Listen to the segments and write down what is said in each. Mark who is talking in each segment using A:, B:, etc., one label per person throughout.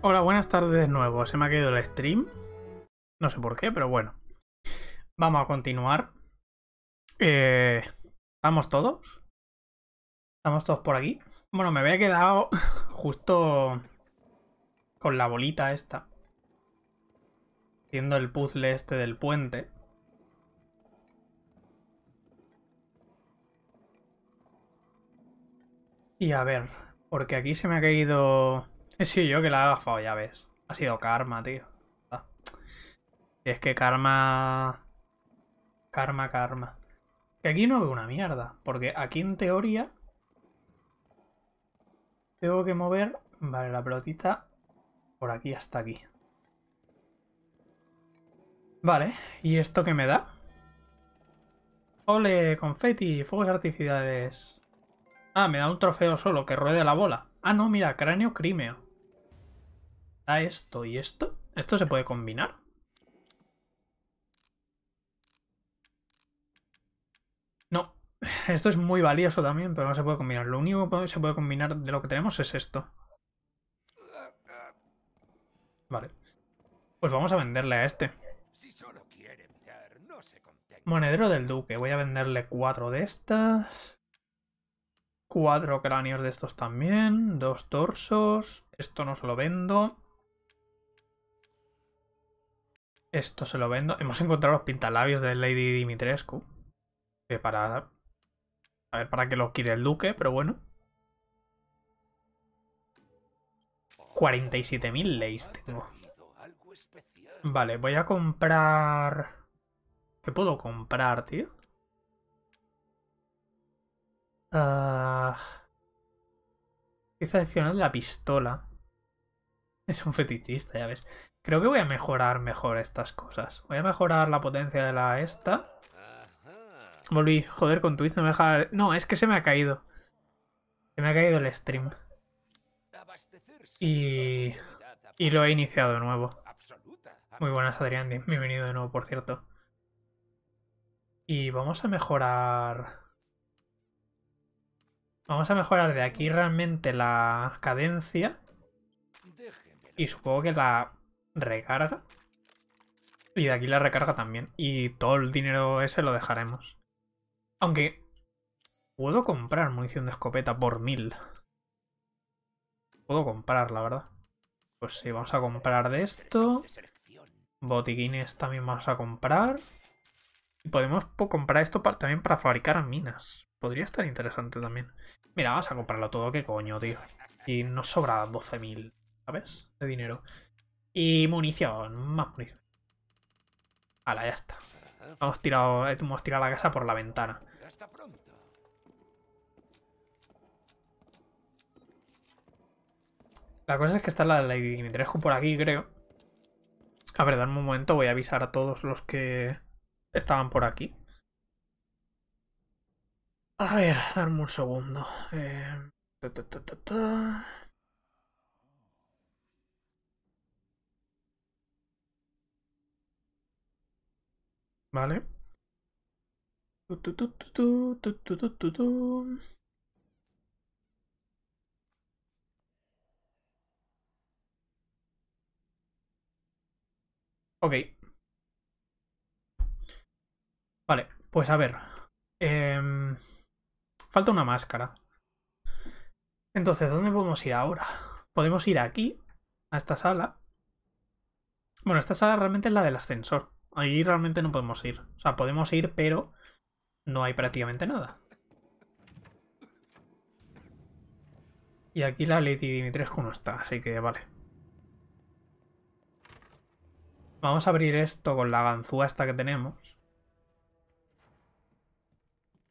A: Hola, buenas tardes de nuevo. Se me ha caído el stream. No sé por qué, pero bueno. Vamos a continuar. Eh, ¿Estamos todos? ¿Estamos todos por aquí? Bueno, me había quedado justo con la bolita esta. Haciendo el puzzle este del puente. Y a ver, porque aquí se me ha caído He sido yo que la he agafado, ya ves. Ha sido karma, tío. Ah. Es que karma... Karma, karma. Que aquí no veo una mierda. Porque aquí en teoría... Tengo que mover... Vale, la pelotita... Por aquí hasta aquí. Vale. ¿Y esto qué me da? Ole, confeti, fuegos artificiales. Ah, me da un trofeo solo, que ruede la bola. Ah, no, mira, cráneo crimeo. Da esto y esto. ¿Esto se puede combinar? No, esto es muy valioso también, pero no se puede combinar. Lo único que se puede combinar de lo que tenemos es esto. Vale.
B: Pues vamos a venderle
A: a este. Monedero del duque. Voy a venderle cuatro de estas. Cuatro cráneos de estos también. Dos torsos. Esto no se lo vendo. Esto se lo vendo. Hemos encontrado los pintalabios de Lady Dimitrescu. Que para... A ver, para que lo quiere el duque, pero bueno. 47.000 leis tengo. Vale, voy a comprar... ¿Qué puedo comprar, tío? Uh... Ah. Está la pistola. Es un fetichista, ya ves. Creo que voy a mejorar mejor estas cosas. Voy a mejorar la potencia de la esta. Volví, joder, con Twitch no me deja... No, es que se me ha caído. Se me ha caído el stream. Y... Y lo he iniciado de nuevo. Muy buenas, Adrián. Bienvenido de nuevo, por cierto. Y vamos a mejorar... Vamos a mejorar de aquí realmente la cadencia. Y supongo que la recarga. Y de aquí la recarga también. Y todo el dinero ese lo dejaremos. Aunque... Puedo comprar munición de escopeta por mil. Puedo comprar, la verdad. Pues sí, vamos a comprar de esto. Botiquines también vamos a comprar. Y podemos comprar esto también para fabricar minas. Podría estar interesante también. Mira, vamos a comprarlo todo, qué coño, tío. Y nos sobra 12.000, ¿sabes? De dinero. Y munición, más munición. Hala, ya está. Hemos tirado, hemos tirado la casa por la ventana. La cosa es que está la Lady Dimitrescu por aquí, creo. A ver, dame un momento, voy a avisar a todos los que estaban por aquí. A ver, darme un segundo. Eh, Vale. Ok. Vale, pues a ver. Em, falta una máscara. Entonces, ¿dónde podemos ir ahora? Podemos ir aquí, a esta sala. Bueno, esta sala realmente es la del ascensor. Ahí realmente no podemos ir. O sea, podemos ir, pero no hay prácticamente nada. Y aquí la Lady Dimitrescu no está, así que vale. Vamos a abrir esto con la ganzúa esta que tenemos.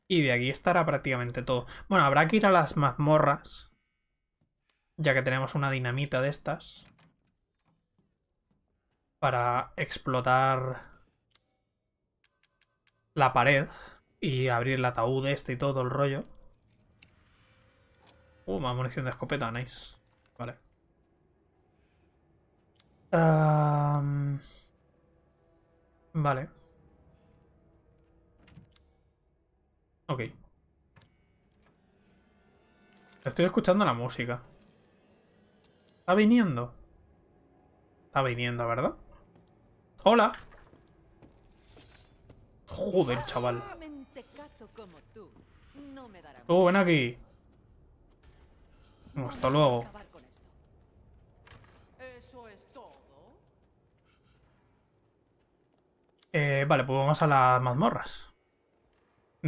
A: Y de aquí estará prácticamente todo. Bueno, habrá que ir a las mazmorras. Ya que tenemos una dinamita de estas. Para explotar la pared. Y abrir el ataúd este y todo el rollo. Uh, más munición de escopeta, nice. Vale. Vale. Ok. Estoy escuchando la música. Está viniendo. Está viniendo, ¿verdad? ¡Hola! Joder, chaval.
B: Tú, ven aquí. hasta luego.
A: Eh, vale, pues vamos a las mazmorras.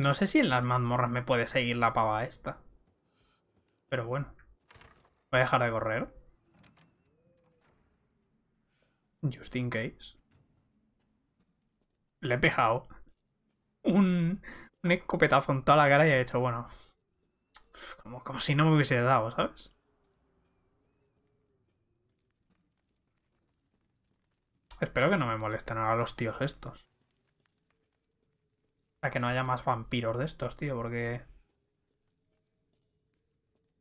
A: No sé si en las mazmorras me puede seguir la pava esta. Pero bueno. Voy a dejar de correr. Just in case. Le he pegado un, un escopetazo en toda la cara y he hecho, bueno. Como, como si no me hubiese dado, ¿sabes? Espero que no me molesten ahora los tíos estos. A que no haya más vampiros de estos, tío, porque...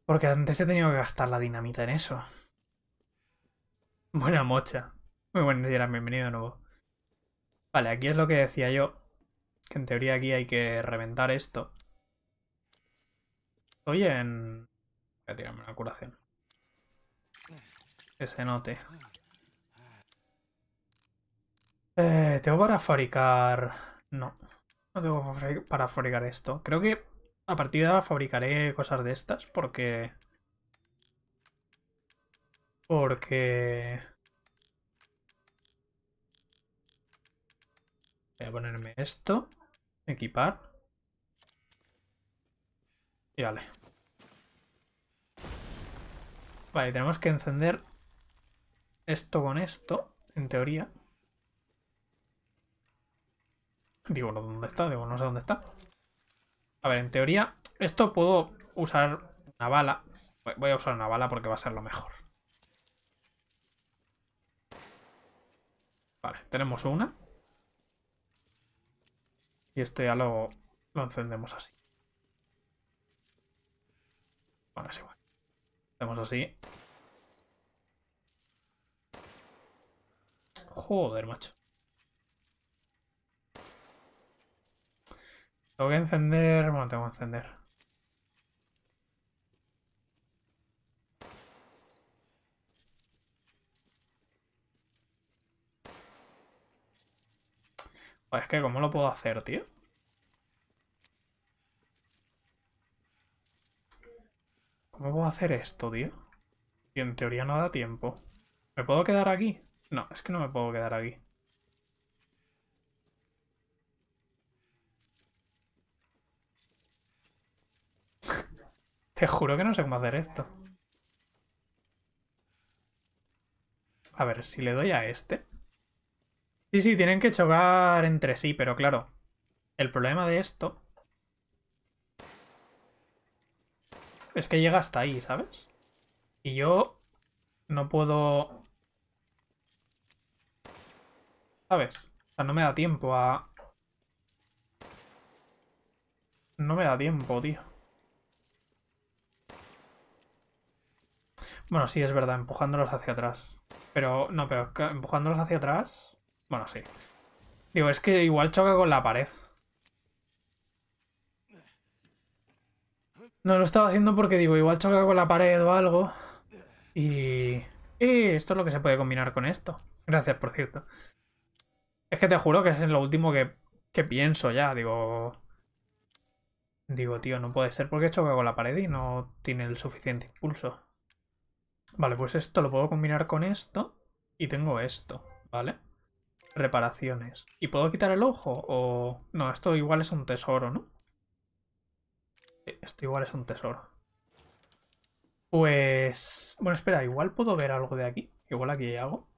A: Porque antes he tenido que gastar la dinamita en eso. Buena mocha. Muy buenos días, bienvenido de nuevo. Vale, aquí es lo que decía yo. Que en teoría aquí hay que reventar esto. Estoy en... Voy a tirarme una curación. Ese se note. Eh, ¿Tengo para fabricar...? No. No tengo para fabricar esto. Creo que a partir de ahora fabricaré cosas de estas porque... Porque... Voy a ponerme esto. Equipar. Y vale. Vale, tenemos que encender esto con esto, en teoría. Digo, ¿dónde está? Digo, no sé dónde está. A ver, en teoría, esto puedo usar una bala. Voy a usar una bala porque va a ser lo mejor. Vale, tenemos una. Y esto ya lo, lo encendemos así. Bueno, es igual. Hacemos así. Joder, macho. Tengo que encender. Bueno, tengo que encender. Pues es que, ¿cómo lo puedo hacer, tío? ¿Cómo puedo hacer esto, tío? Y en teoría no da tiempo. ¿Me puedo quedar aquí? No, es que no me puedo quedar aquí. Te juro que no sé cómo hacer esto. A ver, si le doy a este... Sí, sí, tienen que chocar entre sí, pero claro. El problema de esto... Es que llega hasta ahí, ¿sabes? Y yo... No puedo... ¿Sabes? O sea, no me da tiempo a... No me da tiempo, tío. Bueno, sí, es verdad, empujándolos hacia atrás. Pero, no, pero empujándolos hacia atrás... Bueno, sí. Digo, es que igual choca con la pared. No lo estaba haciendo porque digo, igual choca con la pared o algo. Y... Y esto es lo que se puede combinar con esto. Gracias, por cierto. Es que te juro que es lo último que, que pienso ya. Digo... Digo, tío, no puede ser porque choca con la pared y no tiene el suficiente impulso. Vale, pues esto lo puedo combinar con esto y tengo esto, ¿vale? Reparaciones. ¿Y puedo quitar el ojo o...? No, esto igual es un tesoro, ¿no? Eh, esto igual es un tesoro. Pues... Bueno, espera, igual puedo ver algo de aquí. Igual aquí hago algo.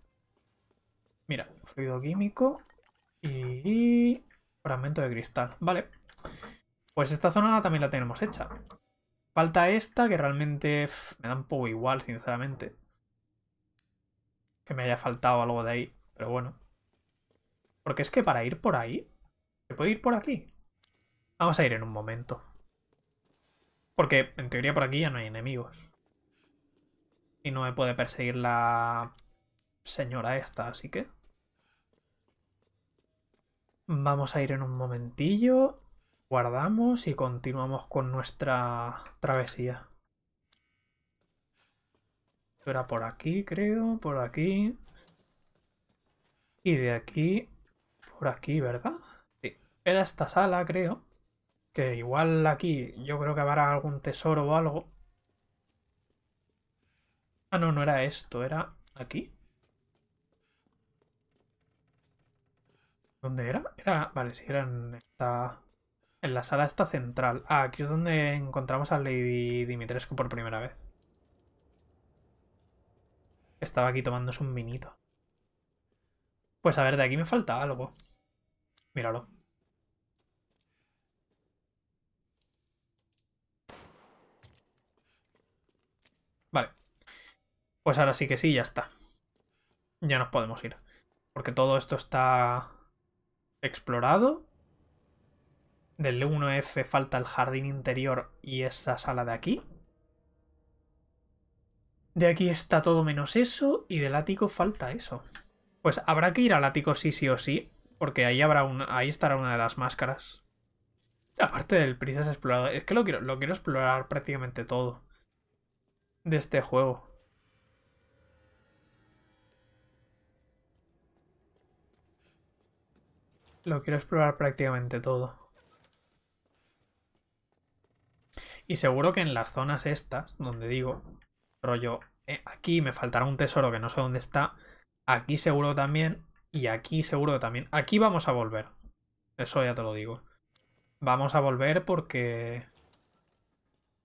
A: Mira, fluido químico y... fragmento de cristal. Vale. Pues esta zona también la tenemos hecha. Falta esta, que realmente me da un poco igual, sinceramente. Que me haya faltado algo de ahí, pero bueno. Porque es que para ir por ahí... ¿Se puede ir por aquí? Vamos a ir en un momento. Porque en teoría por aquí ya no hay enemigos. Y no me puede perseguir la señora esta, así que... Vamos a ir en un momentillo. Guardamos y continuamos con nuestra travesía. Esto era por aquí, creo, por aquí. Y de aquí, por aquí, ¿verdad? Sí, era esta sala, creo. Que igual aquí yo creo que habrá algún tesoro o algo. Ah, no, no era esto, era aquí. ¿Dónde era? Era, vale, si era en esta... En la sala está central. Ah, aquí es donde encontramos a Lady Dimitrescu por primera vez. Estaba aquí tomándose un vinito. Pues a ver, de aquí me falta algo. Míralo. Vale. Pues ahora sí que sí, ya está. Ya nos podemos ir. Porque todo esto está explorado del 1F falta el jardín interior y esa sala de aquí. De aquí está todo menos eso y del ático falta eso. Pues habrá que ir al ático sí sí o sí, porque ahí habrá ahí estará una de las máscaras. Aparte del Prisas Explorador, es que lo quiero, lo quiero explorar prácticamente todo de este juego. Lo quiero explorar prácticamente todo. Y seguro que en las zonas estas, donde digo, rollo, eh, aquí me faltará un tesoro que no sé dónde está, aquí seguro también, y aquí seguro también. Aquí vamos a volver. Eso ya te lo digo. Vamos a volver porque...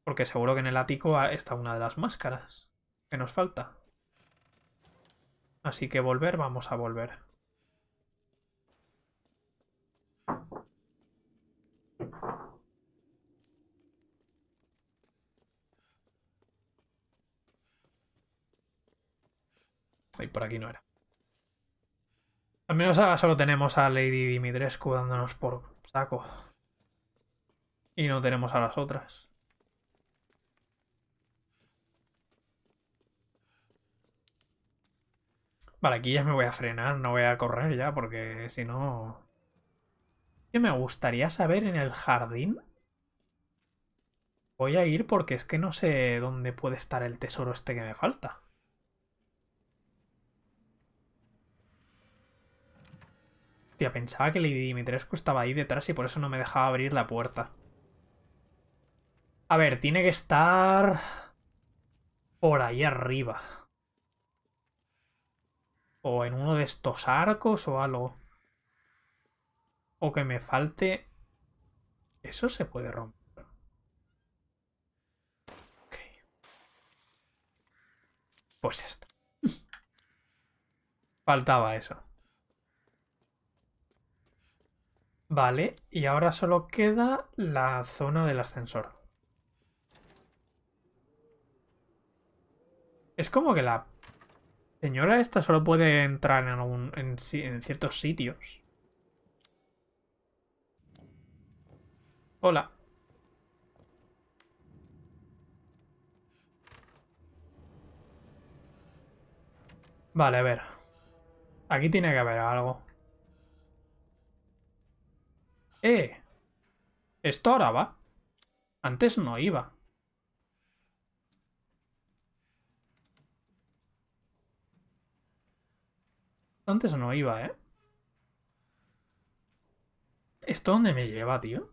A: Porque seguro que en el ático está una de las máscaras que nos falta. Así que volver, vamos a volver. Y por aquí no era. Al menos ahora solo tenemos a Lady Dimitrescu dándonos por saco. Y no tenemos a las otras. Vale, aquí ya me voy a frenar, no voy a correr ya, porque si no... ¿qué me gustaría saber en el jardín. Voy a ir porque es que no sé dónde puede estar el tesoro este que me falta. pensaba que Lady Dimitrescu estaba ahí detrás y por eso no me dejaba abrir la puerta. A ver, tiene que estar... Por ahí arriba. O en uno de estos arcos o algo. O que me falte... Eso se puede romper. Pues esto. Faltaba eso. Vale, y ahora solo queda la zona del ascensor. Es como que la señora esta solo puede entrar en, ciertos sitios. Hola. Vale, a ver. Aquí tiene que haber algo. Eh, esto ahora va. Antes no iba. Antes no iba, ¿eh? ¿Esto dónde me lleva, tío?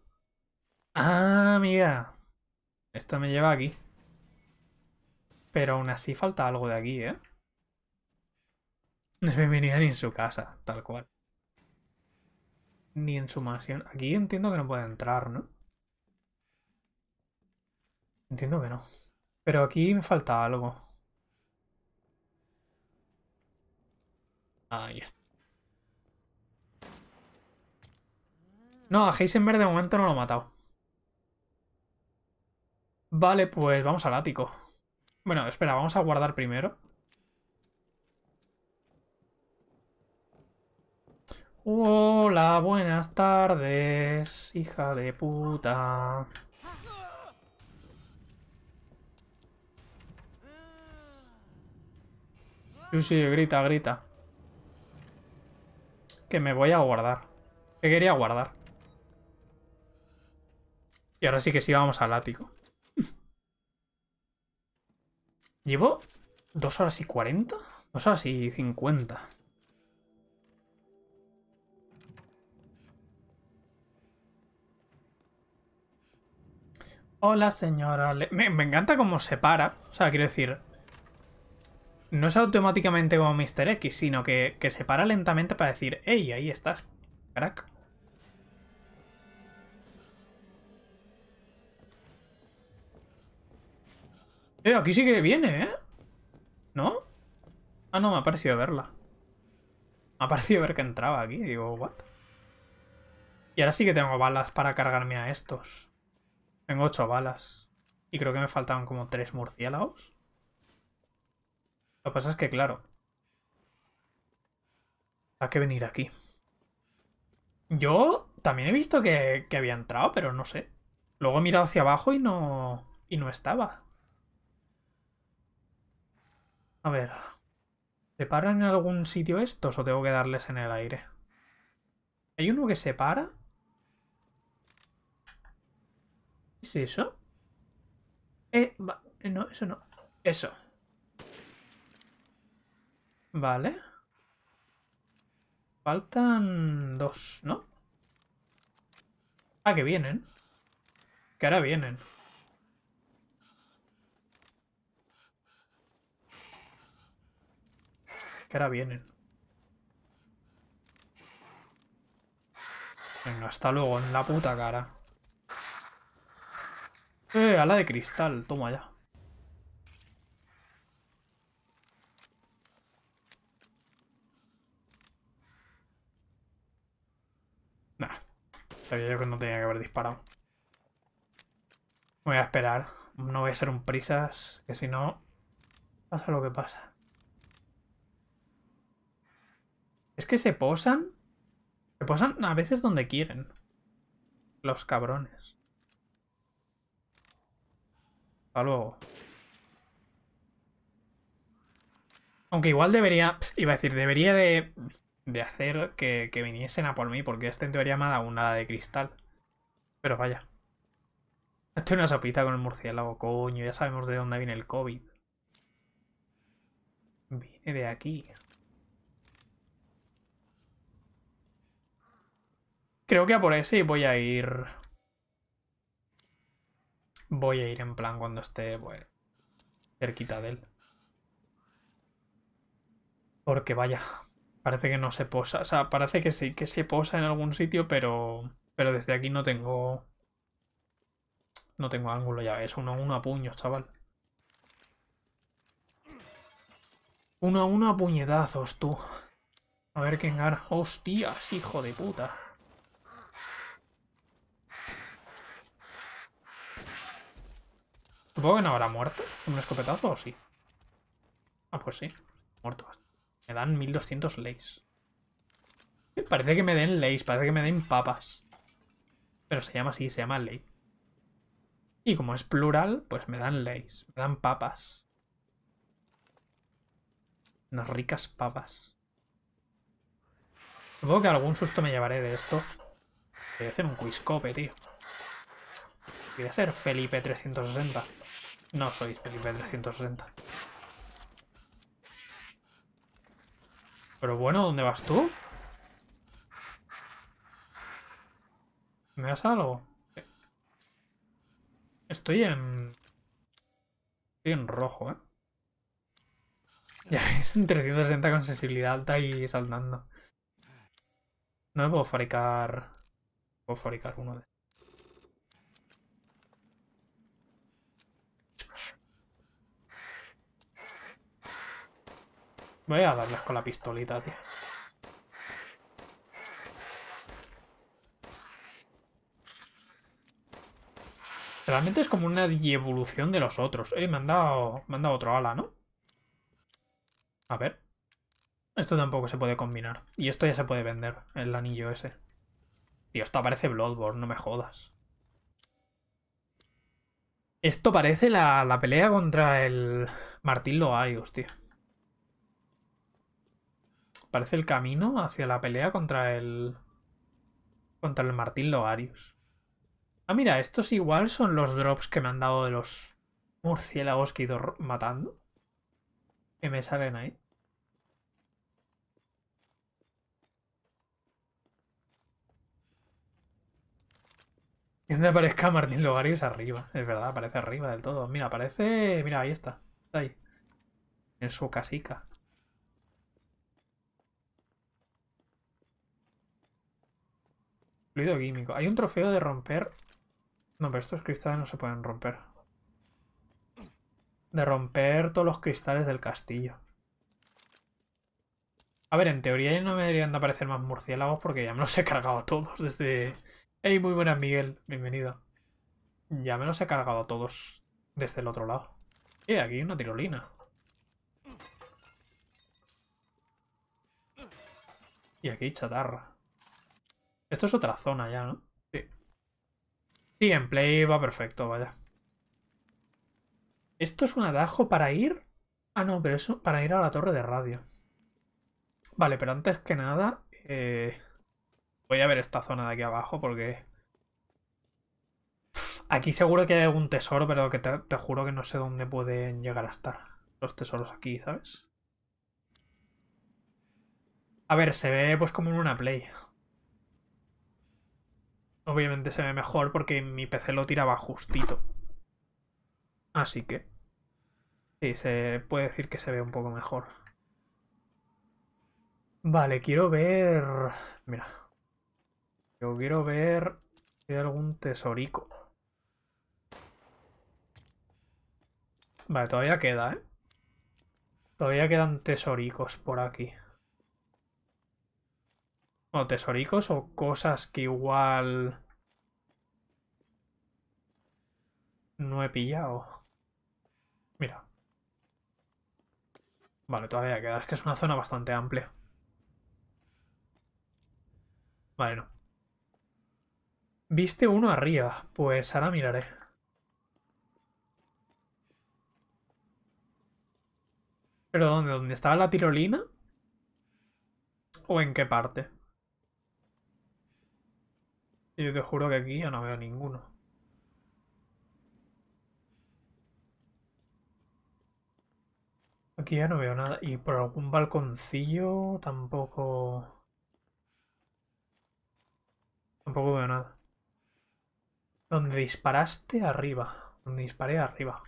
A: Ah, mira. Esto me lleva aquí. Pero aún así falta algo de aquí, ¿eh? venir en su casa, tal cual ni en su mansión. Aquí entiendo que no puede entrar, ¿no? Entiendo que no. Pero aquí me falta algo. Ahí está. No, a Heisenberg de momento no lo ha matado. Vale, pues vamos al ático. Bueno, espera, vamos a guardar primero. Hola, buenas tardes, hija de puta. Sí, sí, grita, grita. Que me voy a guardar. Que quería guardar. Y ahora sí que sí vamos al ático. Llevo dos horas y cuarenta. dos horas y cincuenta. Hola, señora. me, encanta cómo se para. O sea, quiero decir... No es automáticamente como Mr. X, sino que, que se para lentamente para decir, hey, ahí estás, crack. Eh, aquí sí que viene, ¿eh? ¿No? Ah, no, me ha parecido verla. Me ha parecido ver que entraba aquí. Digo, what? Y ahora sí que tengo balas para cargarme a estos. Tengo ocho balas. Y creo que me faltaban como tres murciélagos. Lo que pasa es que, claro. Hay que venir aquí. Yo también he visto que, había entrado, pero no sé. Luego he mirado hacia abajo y no. y no estaba. A ver. ¿Se paran en algún sitio estos o tengo que darles en el aire? Hay uno que se para ¿Es eso? Eh, eh, no, eso no. Eso. Vale. Faltan dos, ¿no? Ah, que vienen. Que ahora vienen. Que ahora vienen. Venga, hasta luego, en la puta cara. Eh, ala de cristal, toma ya. Nah, sabía yo que no tenía que haber disparado. Voy a esperar, no voy a ser un prisas, que si no, pasa lo que pasa. Es que se posan, se posan a veces donde quieren. Los cabrones. Hasta luego. Aunque igual debería, iba a decir, debería de, de hacer que, viniesen a por mí, porque este en teoría me ha dado una de cristal. Pero vaya. Estoy una sopita con el murciélago, coño, ya sabemos de dónde viene el COVID. Viene de aquí. Creo que a por ese voy a ir voy a ir en plan cuando esté bueno, cerquita de él. Porque vaya, parece que no se posa. O sea, parece que sí que se posa en algún sitio, pero, pero desde aquí no tengo... No tengo ángulo, ya es Uno a uno a puños, chaval. Uno a uno a puñetazos, tú. A ver quién gana. Hostias, hijo de puta. Supongo que no habrá muerto. ¿Un escopetazo o sí? Ah, pues sí. Muerto. Me dan 1200 leis. Parece que me den leyes parece que me den papas. Pero se llama así, se llama ley. Y como es plural, pues me dan leis, me dan papas. Unas ricas papas. Supongo que algún susto me llevaré de esto Voy a hacer un quiscope, tío. Voy a ser Felipe 360. No soy Felipe 360. Pero bueno, ¿dónde vas tú? ¿Me das algo? Estoy en... Estoy en rojo, ¿eh? Ya es un 360 con sensibilidad alta y saltando. No me puedo fabricar... Puedo fabricar uno de... Voy a darles con la pistolita, tío. Realmente es como una evolución de los otros. Eh, me han dado, otro ala, ¿no? A ver. Esto tampoco se puede combinar. Y esto ya se puede vender, el anillo ese. Tío, esto parece Bloodborne, no me jodas. Esto parece la, la pelea contra el Martín Loarius, tío parece el camino hacia la pelea contra el... Contra el Martín Logarius. Ah, mira, estos igual son los drops que me han dado de los murciélagos que he ido matando. Que me salen ahí. Es donde aparezca Martín Logarius arriba. Es verdad, aparece arriba del todo. Mira, aparece... Mira, ahí está. Está ahí. En su casica. Fluido químico. Hay un trofeo de romper... No, pero estos cristales no se pueden romper. De romper todos los cristales del castillo. A ver, en teoría ya no me deberían de aparecer más murciélagos porque ya me los he cargado a todos desde... ¡Hey, muy buenas, Miguel! Bienvenido. Ya me los he cargado a todos desde el otro lado. Y eh, aquí hay una tirolina. Y aquí hay chatarra. Esto es otra zona ya, ¿no? Sí. Sí, en play va perfecto, vaya. ¿Esto es un adajo para ir? Ah, no, pero eso para ir a la torre de radio. Vale, pero antes que nada... Eh, voy a ver esta zona de aquí abajo porque... Aquí seguro que hay algún tesoro, pero que te, te juro que no sé dónde pueden llegar a estar los tesoros aquí, ¿sabes? A ver, se ve pues como en una play. Obviamente se ve mejor porque mi PC lo tiraba justito. Así que... Sí, se puede decir que se ve un poco mejor. Vale, quiero ver... Mira. Yo quiero ver si hay algún tesorico. Vale, todavía queda, ¿eh? Todavía quedan tesoricos por aquí o tesoricos o cosas que igual... No he pillado. Mira. Vale, todavía queda. Es que es una zona bastante amplia. Vale, no. Viste uno arriba. Pues ahora miraré. ¿Pero dónde? ¿Dónde estaba la tirolina? ¿O en qué parte? Yo te juro que aquí ya no veo ninguno. Aquí ya no veo nada. Y por algún balconcillo tampoco... Tampoco veo nada. Donde disparaste, arriba. Donde disparé, arriba.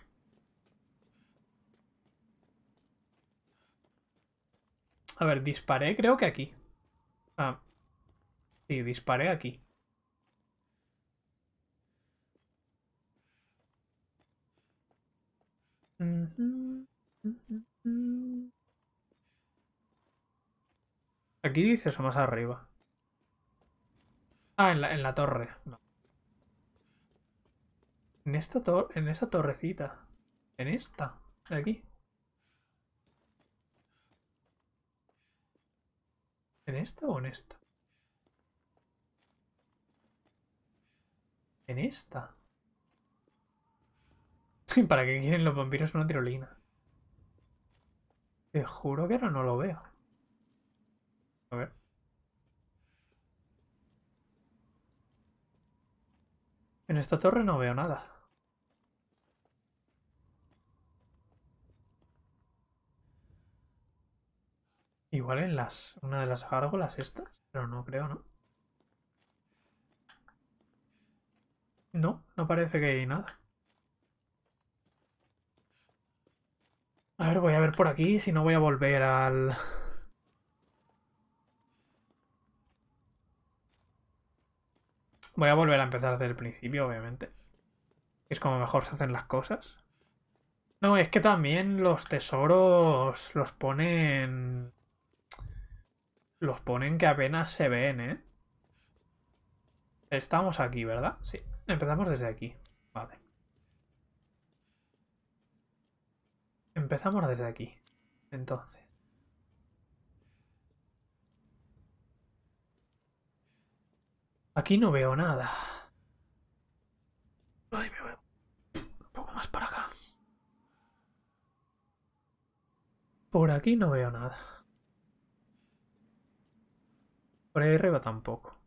A: A ver, disparé creo que aquí. Ah. Sí, disparé aquí. ¿Aquí dice o más arriba? Ah, en la, en la torre. En esta torre en esa torrecita. En esta. De aquí. ¿En esta o en esta? En esta. ¿Para qué quieren los vampiros una tirolina? Te juro que ahora no, lo veo. A ver. En esta torre no veo nada. Igual en las una de las gárgolas estas, pero no creo, ¿no? No, no parece que hay nada. A ver, voy a ver por aquí, si no voy a volver al... Voy a volver a empezar desde el principio, obviamente. Es como mejor se hacen las cosas. No, es que también los tesoros los ponen... Los ponen que apenas se ven, ¿eh? Estamos aquí, ¿verdad? Sí. Empezamos desde aquí. Vale. Empezamos desde aquí, entonces. Aquí no veo nada. Ay, me un poco más para acá. Por aquí no veo nada. Por ahí arriba tampoco.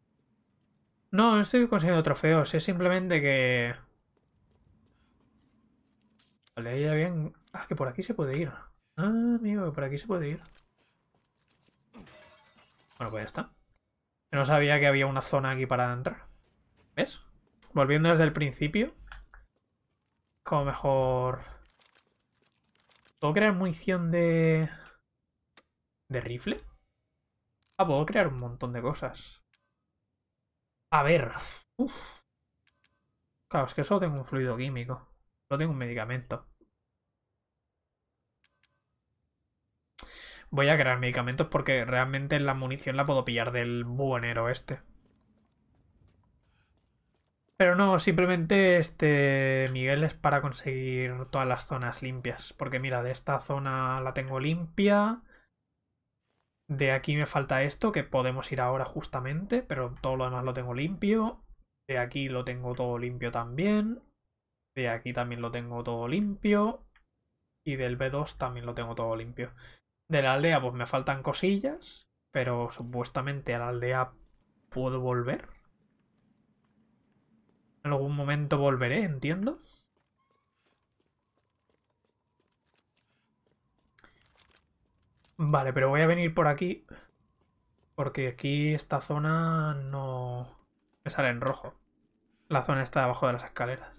A: No, no estoy consiguiendo trofeos, es simplemente que bien. Ah, que por aquí se puede ir. Ah, amigo, que por aquí se puede ir. Bueno, pues ya está. No sabía que había una zona aquí para entrar. ¿Ves? Volviendo desde el principio. Como mejor... ¿Puedo crear munición de... ¿De rifle? Ah, puedo crear un montón de cosas. A ver. Claro, es que solo tengo un fluido químico. No tengo un medicamento. Voy a crear medicamentos porque realmente la munición la puedo pillar del buhonero este. Pero no, simplemente este Miguel es para conseguir todas las zonas limpias. Porque mira, de esta zona la tengo limpia. De aquí me falta esto, que podemos ir ahora justamente, pero todo lo demás lo tengo limpio. De aquí lo tengo todo limpio también. De aquí también lo tengo todo limpio. Y del B2 también lo tengo todo limpio. De la aldea pues me faltan cosillas. Pero supuestamente a la aldea puedo volver. En algún momento volveré, entiendo. Vale, pero voy a venir por aquí. Porque aquí esta zona no... Me sale en rojo. La zona está debajo de las escaleras.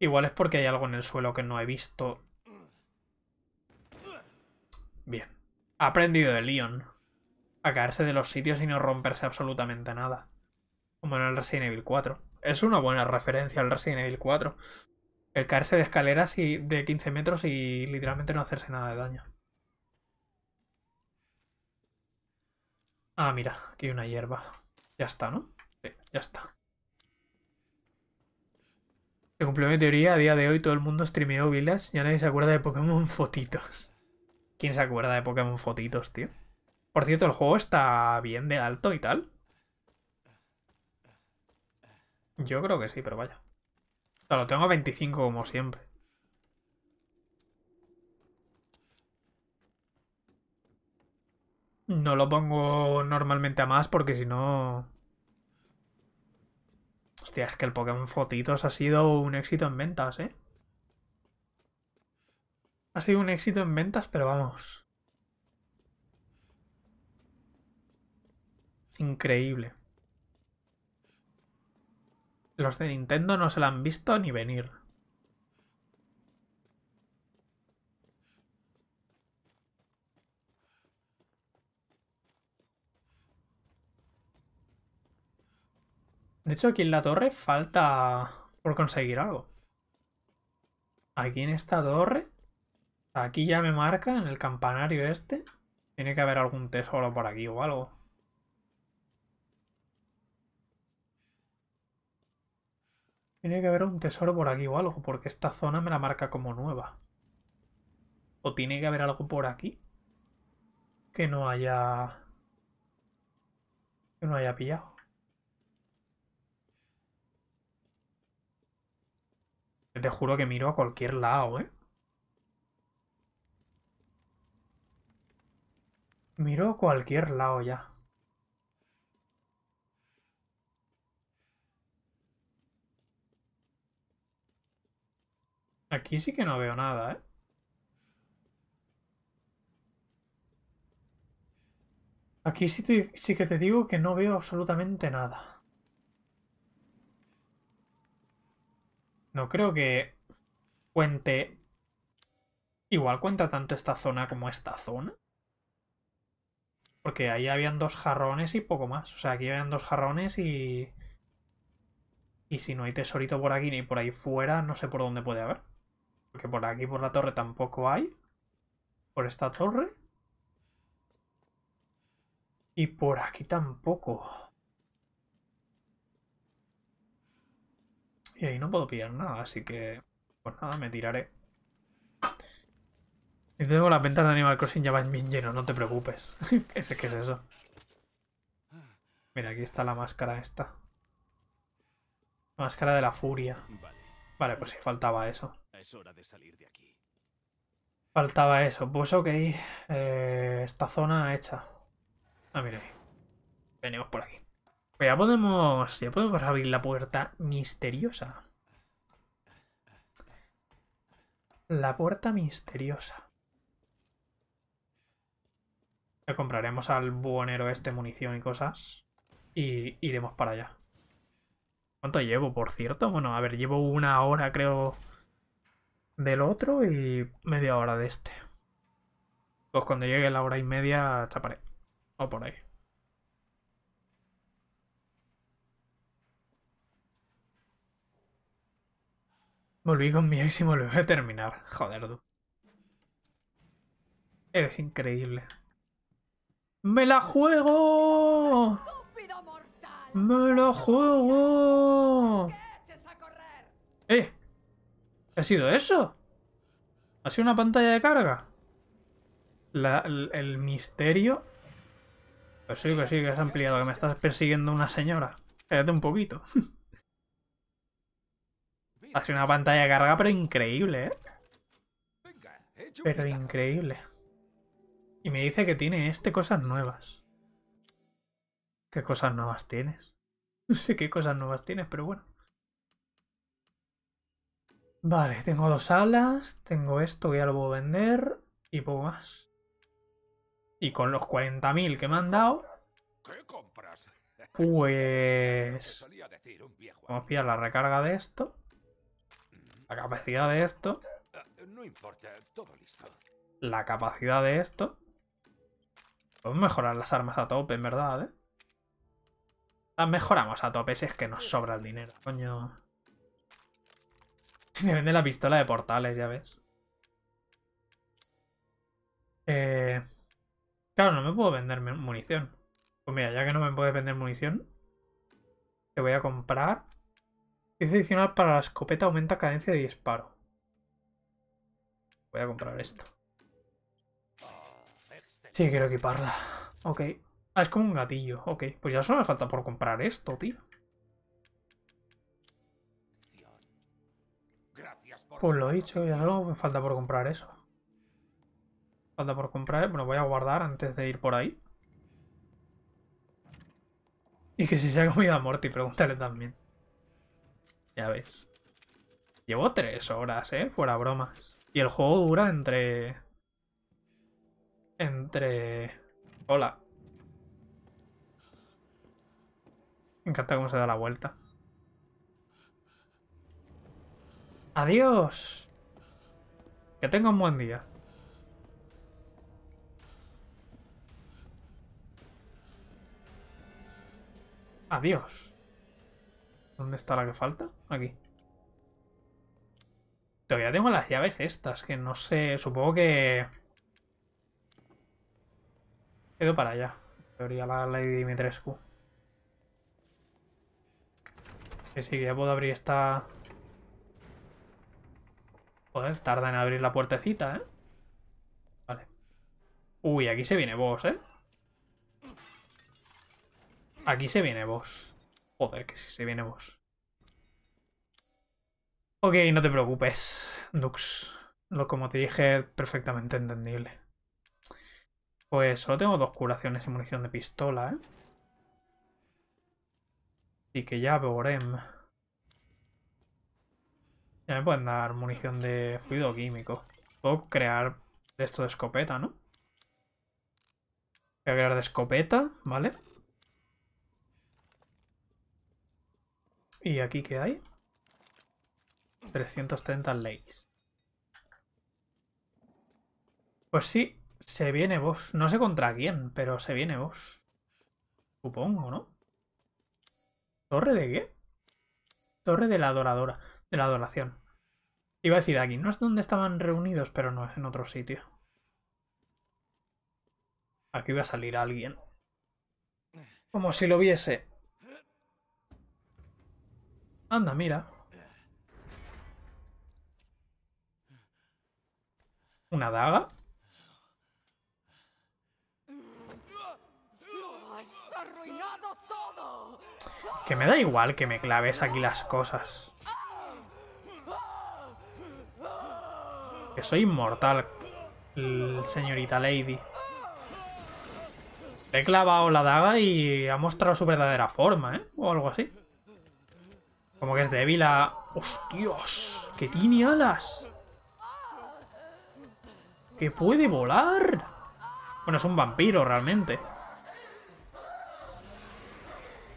A: Igual es porque hay algo en el suelo que no he visto. Bien. Ha aprendido de Leon. A caerse de los sitios y no romperse absolutamente nada. Como en el Resident Evil 4. Es una buena referencia al Resident Evil 4. El caerse de escaleras y de 15 metros y literalmente no hacerse nada de daño. Ah, mira, aquí hay una hierba. Ya está, ¿no? Sí, ya está. Se cumplió mi teoría, a día de hoy todo el mundo streameó Vilas, ya nadie se acuerda de Pokémon Fotitos. ¿Quién se acuerda de Pokémon Fotitos, tío? Por cierto, el juego está bien de alto y tal. Yo creo que sí, pero vaya. O lo tengo a 25 como siempre. No lo pongo normalmente a más porque si no... Hostia, es que el Pokémon Fotitos ha sido un éxito en ventas, ¿eh? Ha sido un éxito en ventas, pero vamos. Increíble. Los de Nintendo no se la han visto ni venir. De hecho, aquí en la torre falta por conseguir algo. Aquí en esta torre. Aquí ya me marca, en el campanario este. Tiene que haber algún tesoro por aquí o algo. Tiene que haber un tesoro por aquí o algo, porque esta zona me la marca como nueva. O tiene que haber algo por aquí que no haya... que no haya pillado. Te juro que miro a cualquier lado, ¿eh? Miro a cualquier lado ya. Aquí sí que no veo nada, ¿eh? Aquí sí, sí que te digo que no veo absolutamente nada. No creo que cuente... Igual cuenta tanto esta zona como esta zona. Porque ahí habían dos jarrones y poco más. O sea, aquí habían dos jarrones y... Y si no hay tesorito por aquí ni por ahí fuera, no sé por dónde puede haber. Porque por aquí, por la torre, tampoco hay. Por esta torre. Y por aquí tampoco. Y ahí no puedo pillar nada, así que... Pues nada, me tiraré. Y tengo la ventana de Animal Crossing ya van bien lleno, no te preocupes. Ese es, es eso? Mira, aquí está la máscara esta. máscara de la furia. Vale, por pues sí, faltaba eso.
B: Es hora de salir de aquí.
A: Faltaba eso. Pues ok. Eh, esta zona hecha. Ah, mire. Venimos por aquí. Ya podemos, ya podemos abrir la puerta misteriosa. La puerta misteriosa. Le compraremos al buhonero este munición y cosas. Y iremos para allá. ¿Cuánto llevo, por cierto? Bueno, a ver, llevo una hora, creo, del otro y media hora de este. Pues cuando llegue la hora y media, chaparé. O por ahí. Volví con mi ex y volví a terminar. Joder, tú. Eres increíble. ¡Me la juego! ¡Me la juego! ¡Eh! ¿Qué ha sido eso? ¿Ha sido una pantalla de carga? La, el, misterio... Pues sí, que pues sí, que has ampliado, que me estás persiguiendo una señora. Quédate un poquito. Ha una pantalla de carga, pero increíble, ¿eh? Pero increíble. Y me dice que tiene este cosas nuevas. ¿Qué cosas nuevas tienes? No sé qué cosas nuevas tienes, pero bueno. Vale, tengo dos alas, tengo esto que ya lo puedo vender y poco más. Y con los 40.000 que me han dado, pues... Vamos a pillar la recarga de esto. La capacidad de esto.
B: Eh, no importa, todo
A: La capacidad de esto. Podemos mejorar las armas a tope, en verdad, ¿eh? Las mejoramos a tope si es que nos sobra el dinero, coño. Se vende la pistola de portales, ya ves. Eh... Claro, no me puedo vender munición. Pues mira, ya que no me puedes vender munición, te voy a comprar Dice adicional para la escopeta aumenta cadencia de disparo. Voy a comprar esto. Sí, quiero equiparla. Ok. Ah, es como un gatillo. Ok, pues ya solo me falta por comprar esto, tío. Pues lo he dicho, ya solo me falta por comprar eso. Falta por comprar... Bueno, voy a guardar antes de ir por ahí. Y que si se ha comido a Morty, pregúntale también. Ya ves. Llevo tres horas, ¿eh? Fuera bromas. Y el juego dura entre... Entre... Hola. Me encanta cómo se da la vuelta. Adiós. Que tenga un buen día. Adiós. ¿Dónde está la que falta? Aquí. Todavía tengo las llaves estas, que no sé... Supongo que... Quedo para allá. En teoría la Lady Dimitrescu. Que sí, que ya puedo abrir esta... Joder, tarda en abrir la puertecita, ¿eh? Vale. Uy, aquí se viene vos, ¿eh? Aquí se viene vos. Joder, que si se viene vos. Ok, no te preocupes, Dux. Lo como te dije, perfectamente entendible. Pues solo tengo dos curaciones y munición de pistola, ¿eh? Así que ya, Borem. Ya me pueden dar munición de fluido químico. Puedo crear esto de escopeta, ¿no? Voy a crear de escopeta, ¿vale? ¿Y aquí qué hay? 330 leyes. Pues sí, se viene vos. No sé contra quién, pero se viene vos. Supongo, ¿no? ¿Torre de qué? Torre de la adoradora. De la adoración. Iba a decir aquí. No es donde estaban reunidos, pero no es en otro sitio. Aquí va a salir alguien. Como si lo viese. Anda, mira. ¿Una daga? Que me da igual que me claves aquí las cosas. Que soy inmortal, señorita Lady. he clavado la daga y ha mostrado su verdadera forma, ¿eh? O algo así. Como que es débil a... ¡Hostias! ¡Que tiene alas! ¡Que puede volar! Bueno, es un vampiro realmente.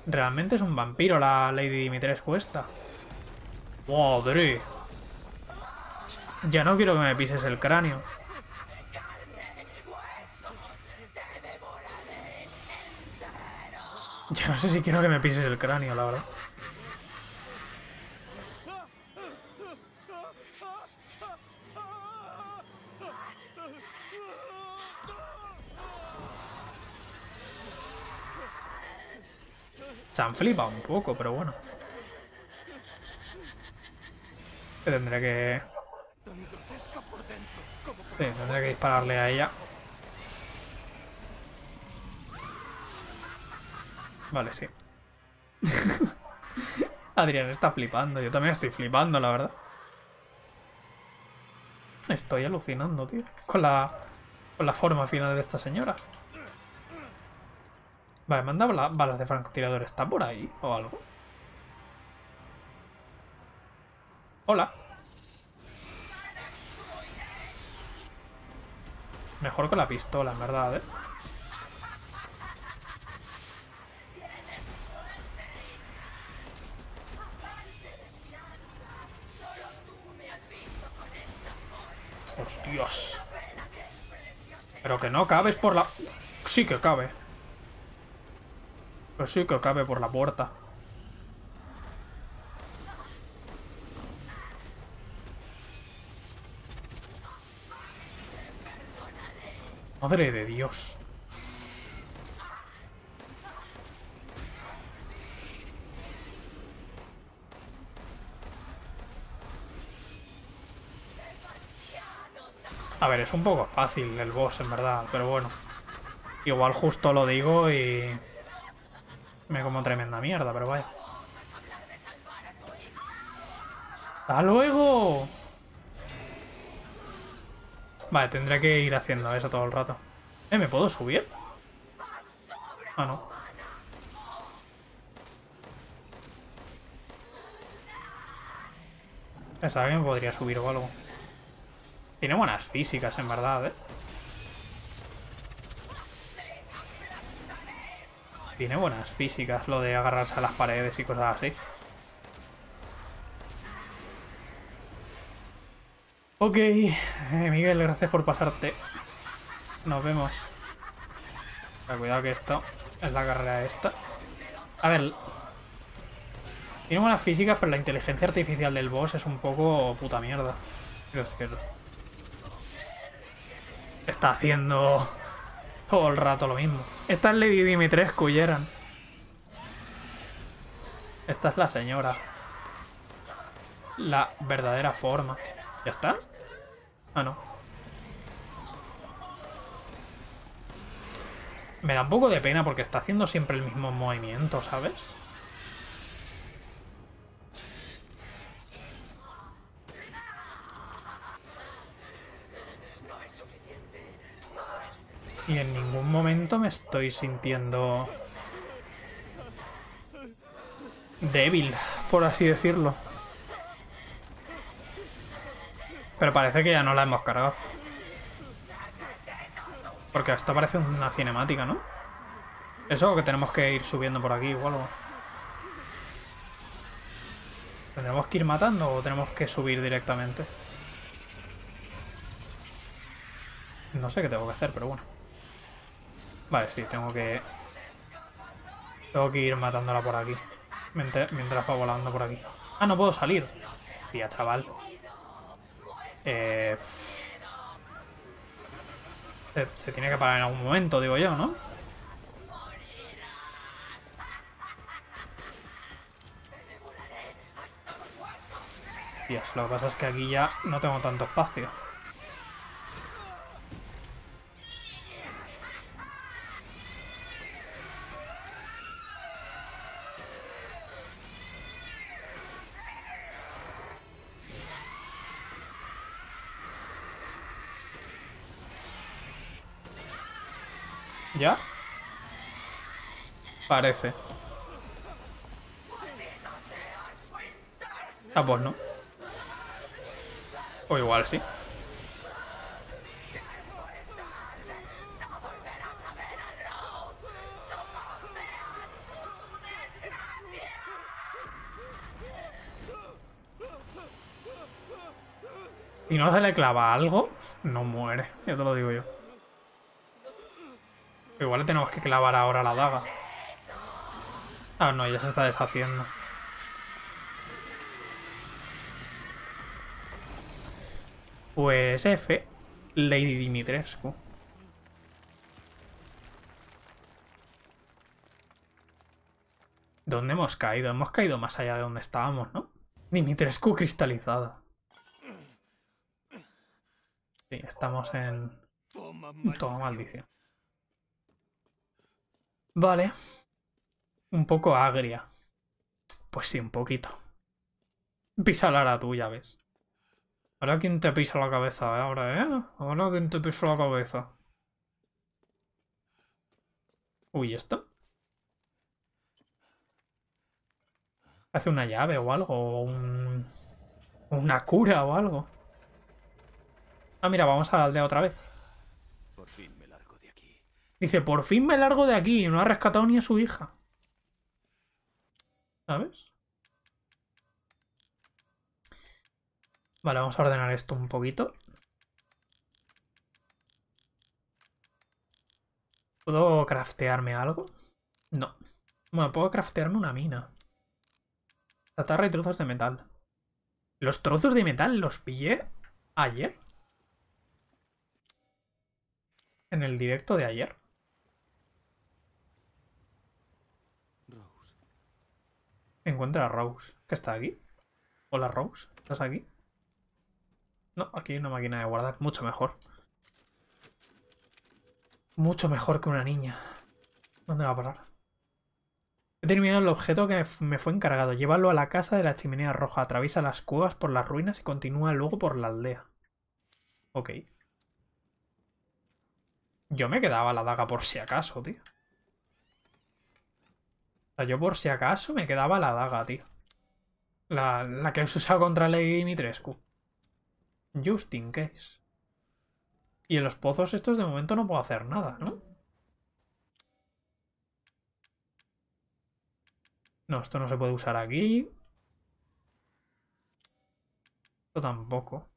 A: Realmente es un vampiro la Lady Dimitrescu esta. ¡Madre! Ya no quiero que me pises el cráneo. Ya no sé si quiero que me pises el cráneo, la verdad. Se han flipado un poco, pero bueno. Tendré que...
B: Sí, tendré que dispararle a ella.
A: Vale, sí. Adrián está flipando. Yo también estoy flipando, la verdad. Estoy alucinando, tío. Con la, con la forma final de esta señora. Vale, manda balas de francotirador. ¿Está por ahí o algo? Hola. Mejor que la pistola, en verdad, ¿eh? Hostias. Pero que no cabes por la... Sí que cabe. Pero sí que cabe por la puerta. Madre de Dios. A ver, es un poco fácil el boss, en verdad, pero bueno. Igual justo lo digo y... Me como tremenda mierda, pero vaya. ¡Hasta luego! Vale, tendré que ir haciendo eso todo el rato. ¿Eh? ¿Me puedo subir? Ah, no. Pensaba que me podría subir o algo. Tiene buenas físicas, en verdad, ¿eh? Tiene buenas físicas lo de agarrarse a las paredes y cosas así. Ok, eh, Miguel, gracias por pasarte. Nos vemos. cuidado que esto es la carrera esta. A ver... Tiene buenas físicas, pero la inteligencia artificial del boss es un poco puta mierda. Creo que está haciendo todo el rato lo mismo. Esta es Lady Dimitrescu, Yeran. Esta es la señora. La verdadera forma. ¿Ya está? Ah, no. Me da un poco de pena porque está haciendo siempre el mismo movimiento, ¿sabes? y en ningún momento me estoy sintiendo débil, por así decirlo. Pero parece que ya no la hemos cargado. Porque esto parece una cinemática, ¿no? Eso que tenemos que ir subiendo por aquí o algo. tenemos que ir matando o tenemos que subir directamente? No sé qué tengo que hacer, pero bueno. Vale, sí, tengo que... Tengo que ir matándola por aquí. Mientras, va volando por aquí. Ah, no puedo salir. Tía, chaval. Eh... eh se, tiene que parar en algún momento, digo yo, ¿no? Dios, lo que pasa es que aquí ya no tengo tanto espacio. Parece. Ah, pues no. O igual sí. y no se le clava algo, no muere. Ya te lo digo yo. Igual le tenemos que clavar ahora la daga. Ah, no, ya se está deshaciendo. Pues F, Lady Dimitrescu. ¿Dónde hemos caído? Hemos caído más allá de donde estábamos, ¿no? Dimitrescu cristalizada. Sí, estamos en... Toma maldición. Vale un poco agria. Pues sí, un poquito. Pisa la tuya, ¿ves? Ahora quién te pisa la cabeza, eh, Ahora, ¿eh? Ahora quién te pisa la cabeza. Uy, ¿esto? Hace una llave o algo, o un... una cura o algo. Ah, mira, vamos a la aldea otra vez.
B: Por fin me largo de aquí.
A: Dice, por fin me largo de aquí. No ha rescatado ni a su hija. ¿Sabes? Vale, vamos a ordenar esto un poquito. ¿Puedo craftearme algo? No. Bueno, puedo craftearme una mina. Tatarra y trozos de metal. Los trozos de metal los pillé ayer. En el directo de ayer. Encuentra a Rose, que está aquí. Hola Rose, ¿estás aquí? No, aquí hay una máquina de guardar, mucho mejor. Mucho mejor que una niña. ¿Dónde va a parar? He terminado el objeto que me fue encargado. Llévalo a la casa de la chimenea roja. Atraviesa las cuevas por las ruinas y continúa luego por la aldea. Ok. Yo me quedaba la daga por si acaso, tío. O sea, yo por si acaso me quedaba la daga, tío. La, que has usado contra Lady Dimitrescu. Just in case. Y en los pozos estos de momento no puedo hacer nada, ¿no? No, esto no se puede usar aquí. Esto tampoco.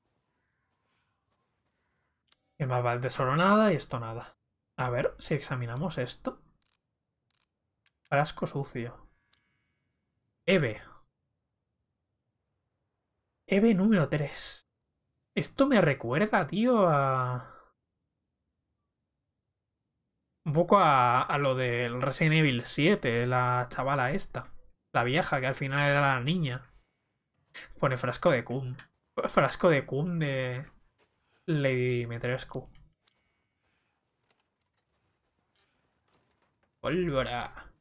A: Y más vale tesoro nada y esto nada. A ver si examinamos esto. Frasco sucio. Eve. Eve número 3. Esto me recuerda, tío, a... Un poco a, lo del Resident Evil 7, la chavala esta. La vieja, que al final era la niña. Pone frasco de Kun. Frasco de cum de Lady Metrescu. Pólvora.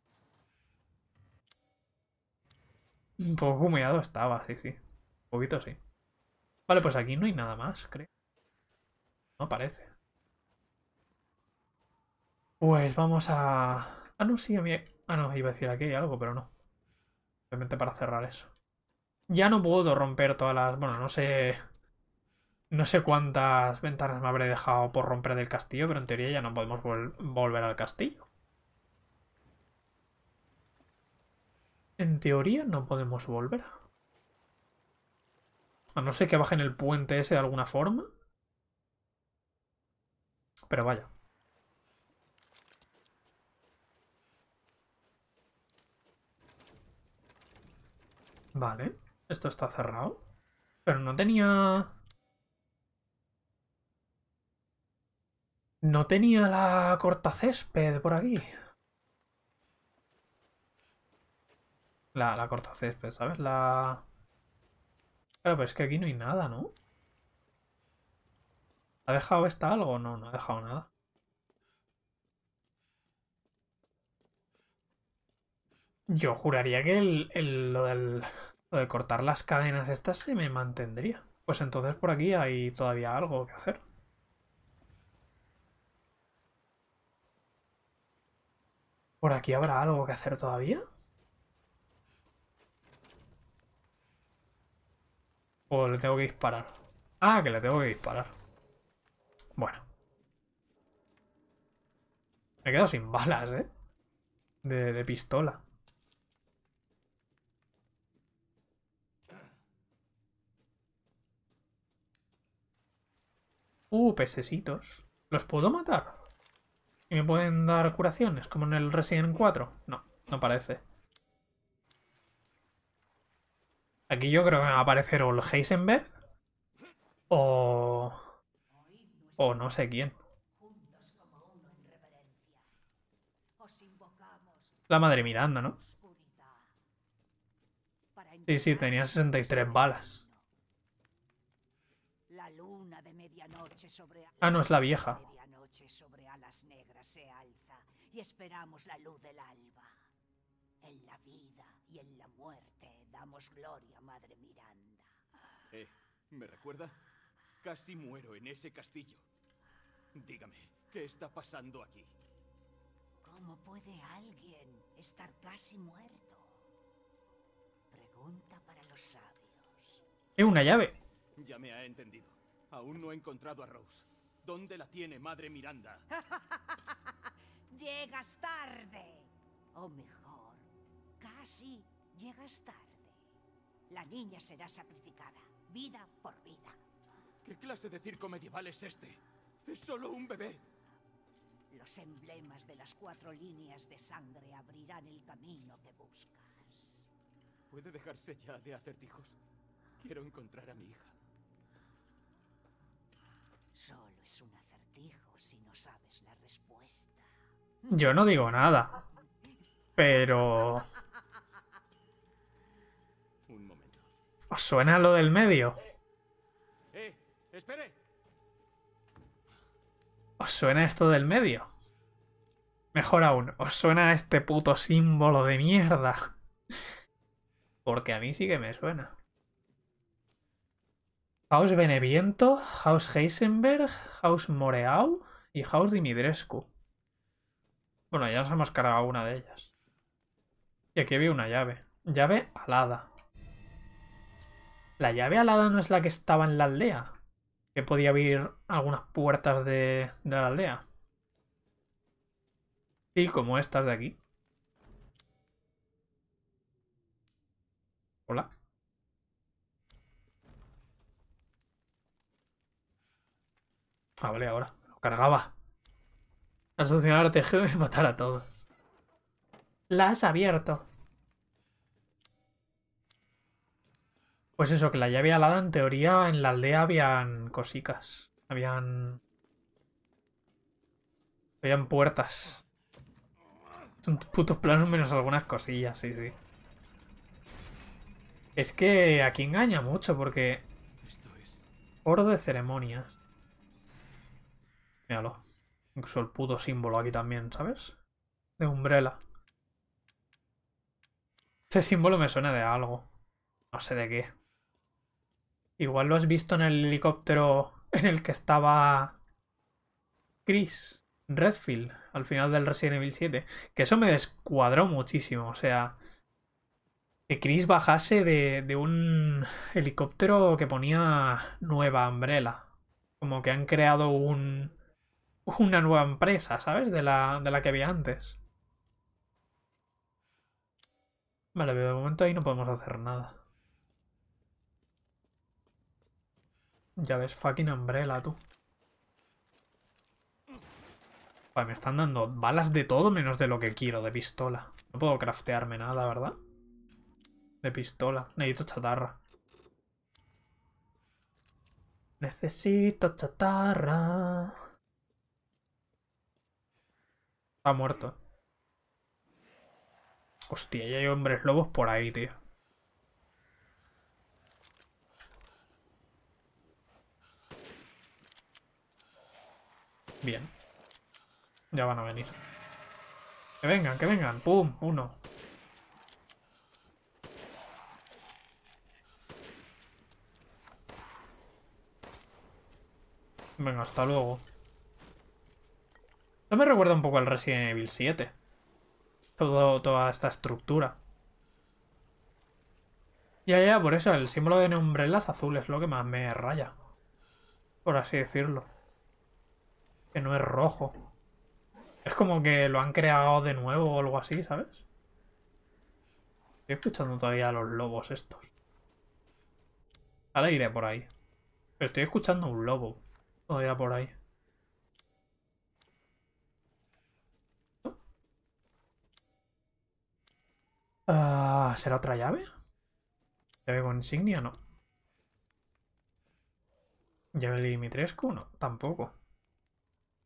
A: Un poco humillado estaba, sí, sí. Un poquito, sí. Vale, pues aquí no hay nada más, creo. No parece. Pues vamos a... Ah, no, sí, a mí... Ah, no, iba a decir aquí hay algo, pero no. Simplemente para cerrar eso. Ya no puedo romper todas las... Bueno, no sé... No sé cuántas ventanas me habré dejado por romper del castillo, pero en teoría ya no podemos volver al castillo. en teoría no podemos volver. A no ser que bajen el puente ese de alguna forma. Pero vaya. Vale, esto está cerrado. Pero no tenía... No tenía la corta césped por aquí. La, corta césped, ¿sabes? La... pero es que aquí no hay nada, ¿no? ¿Ha dejado esta algo? No, no ha dejado nada. Yo juraría que el, lo, lo de cortar las cadenas estas se me mantendría. Pues entonces por aquí hay todavía algo que hacer. ¿Por aquí habrá algo que hacer todavía? le tengo que disparar. Ah, que le tengo que disparar. Bueno. Me he quedado sin balas, ¿eh? De, pistola. Uh, pececitos. ¿Los puedo matar? ¿Y me pueden dar curaciones como en el Resident 4? No, no parece. Aquí yo creo que va a aparecer o el Heisenberg o... o no sé quién. La madre mirando, ¿no? Sí, sí, tenía 63 balas.
B: Ah, no, es la vieja. sobre alas negras se alza y esperamos la luz del alba. En la vida y en la muerte damos gloria, Madre Miranda. Eh, ¿me recuerda? Casi muero en ese castillo. Dígame, ¿qué está pasando aquí? ¿Cómo puede alguien estar casi muerto? Pregunta para los sabios. Es una llave. Ya me ha entendido. Aún no he encontrado a Rose. ¿Dónde la tiene, Madre Miranda? llegas tarde. O mejor, casi llegas tarde. La niña será sacrificada, vida por vida. ¿Qué clase de circo medieval es este? ¡Es solo un bebé! Los emblemas de las cuatro líneas de sangre abrirán el camino que buscas. ¿Puede dejarse ya de acertijos? Quiero encontrar a mi hija. Solo es un acertijo si no sabes la respuesta. Yo no
A: digo nada. Pero... ¿Os suena lo del medio? Eh, ¿Os suena esto del medio? Mejor aún, ¿os suena este puto símbolo de mierda? Porque a mí sí que me suena. House Beneviento, House Heisenberg, House Moreau y House Dimidrescu. Bueno, ya nos hemos cargado una de ellas. Y aquí había una llave. Llave alada. La llave alada no es la que estaba en la aldea. Que podía abrir algunas puertas de, la aldea. Sí, como estas de aquí. Hola. Ah, vale, ahora. Lo cargaba. La solución ahora te y matar a todos. La has abierto. Pues eso, que la llave alada, en teoría, en la aldea habían cosicas. Habían... Habían puertas. Son putos planos menos algunas cosillas, sí, sí. Es que aquí engaña mucho porque... Oro de ceremonias. Míralo. Incluso el puto símbolo aquí también, ¿sabes? De umbrela. Este símbolo me suena de algo. No sé de qué. Igual lo has visto en el helicóptero en el que estaba Chris Redfield al final del Resident Evil 7. Que eso me descuadró muchísimo. O sea, que Chris bajase de, un helicóptero que ponía nueva Umbrella. Como que han creado un, una nueva empresa, ¿sabes? De la, de la que había antes. Vale, pero de momento ahí no podemos hacer nada. Ya ves, fucking umbrella, tú. me están dando balas de todo menos de lo que quiero de pistola. No puedo craftearme nada, ¿verdad? De pistola. Necesito chatarra. Necesito chatarra. Está muerto. Hostia, ya hay hombres lobos por ahí, tío. Bien. Ya van a venir. Que vengan, que vengan. ¡Pum! Uno. Venga, hasta luego. Esto me recuerda un poco al Resident Evil 7. Todo, toda esta estructura. Ya, ya, por eso el símbolo de Neumbrelas azules es lo que más me raya. Por así decirlo que no es rojo. Es como que lo han creado de nuevo o algo así, ¿sabes? Estoy escuchando todavía a los lobos estos. Ahora iré por ahí. estoy escuchando un lobo todavía por ahí. Ah, ¿Será otra llave? ¿Llave con insignia? No. ¿Llave de Dimitrescu? No, tampoco.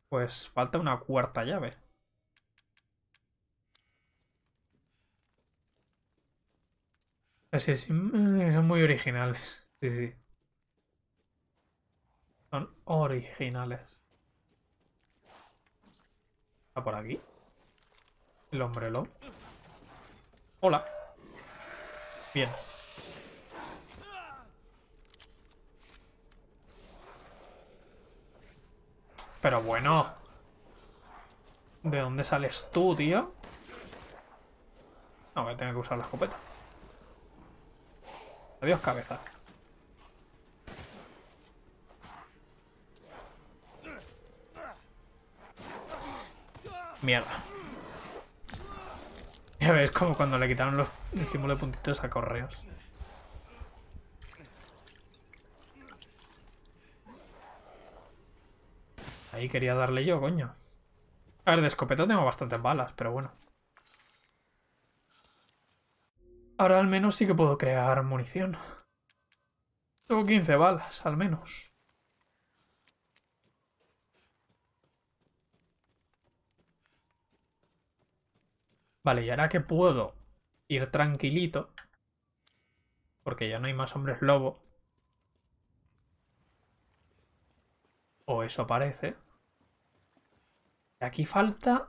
A: Pues falta una cuarta llave. Sí, mm, son muy originales. Sí, sí. Son originales. ¿Está por aquí? El hombre lo. Hola. Bien. Pero bueno. ¿De dónde sales tú, tío? No, voy a tener que usar la escopeta. Adiós, cabeza. Mierda. Ya ves como cuando le quitaron los símbolos de puntitos a correos. Ahí quería darle yo, coño. A ver, de escopeta tengo bastantes balas, pero bueno. Ahora al menos sí que puedo crear munición. Tengo 15 balas, al menos. Vale, y ahora que puedo ir tranquilito, porque ya no hay más hombres lobo, o eso parece... Aquí falta...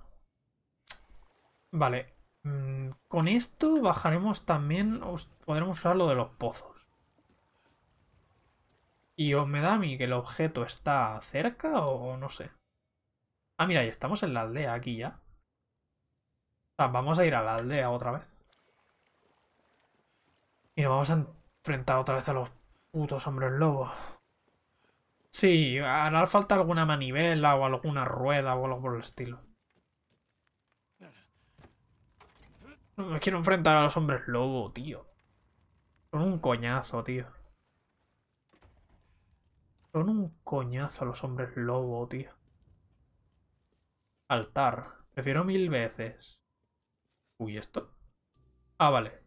A: Vale. Mm, con esto bajaremos también... Podremos usar lo de los pozos. ¿Y os me da a mí que el objeto está cerca o no sé? Ah, mira, y estamos en la aldea aquí ya. vamos a ir a la aldea otra vez. Y nos vamos a enfrentar otra vez a los putos hombres lobos. Sí, hará falta alguna manivela o alguna rueda o algo por el estilo. No me quiero enfrentar a los hombres lobo, tío. Son un coñazo, tío. Son un coñazo los hombres lobo, tío. Altar. Prefiero mil veces. Uy, ¿esto? Ah, vale.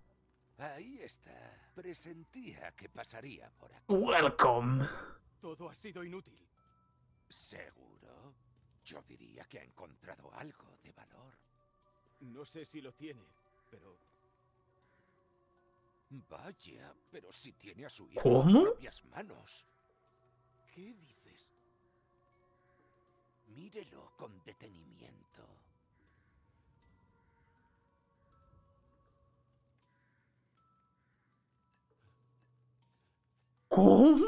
B: Ahí está. Presentía que pasaría por aquí. Welcome. Todo ha sido inútil. ¿Seguro? Yo diría que ha encontrado algo de valor. No sé si lo tiene, pero... Vaya, pero si tiene a su hijo en sus propias manos. ¿Qué dices? Mírelo con detenimiento.
A: ¿Cómo?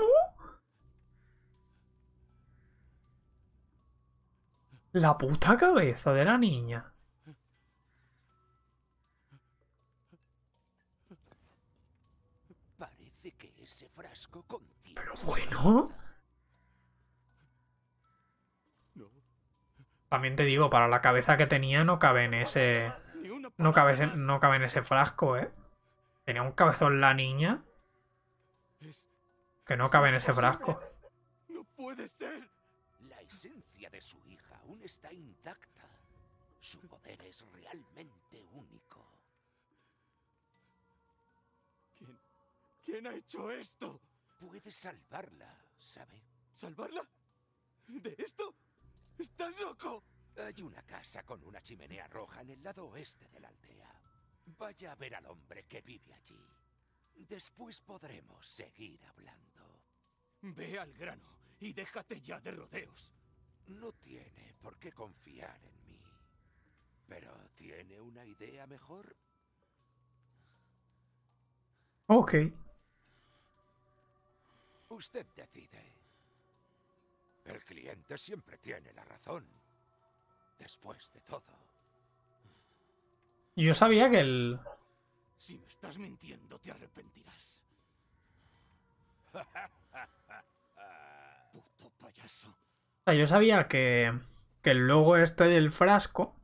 A: La puta cabeza de la niña.
B: Parece que ese frasco Pero bueno.
A: También te digo, para la cabeza que tenía no cabe en ese. No cabe, no cabe en ese frasco, ¿eh? Tenía un cabezón la niña.
B: Que no cabe en ese frasco. No puede ser. La esencia de su hija aún está intacta. Su poder es realmente único. ¿Quién? ha hecho esto? Puedes salvarla, ¿sabe? ¿Salvarla? ¿De esto? ¡Estás loco! Hay una casa con una chimenea roja en el lado oeste de la aldea. Vaya a ver al hombre que vive allí. Después podremos seguir hablando. Ve al grano y déjate ya de rodeos. No tiene por qué confiar en mí. Pero tiene una idea mejor. Ok. Usted decide. El cliente siempre tiene la razón. Después de todo.
A: Yo sabía que él.
B: Si me estás mintiendo, te arrepentirás.
A: Puto payaso yo sabía que, el logo este del frasco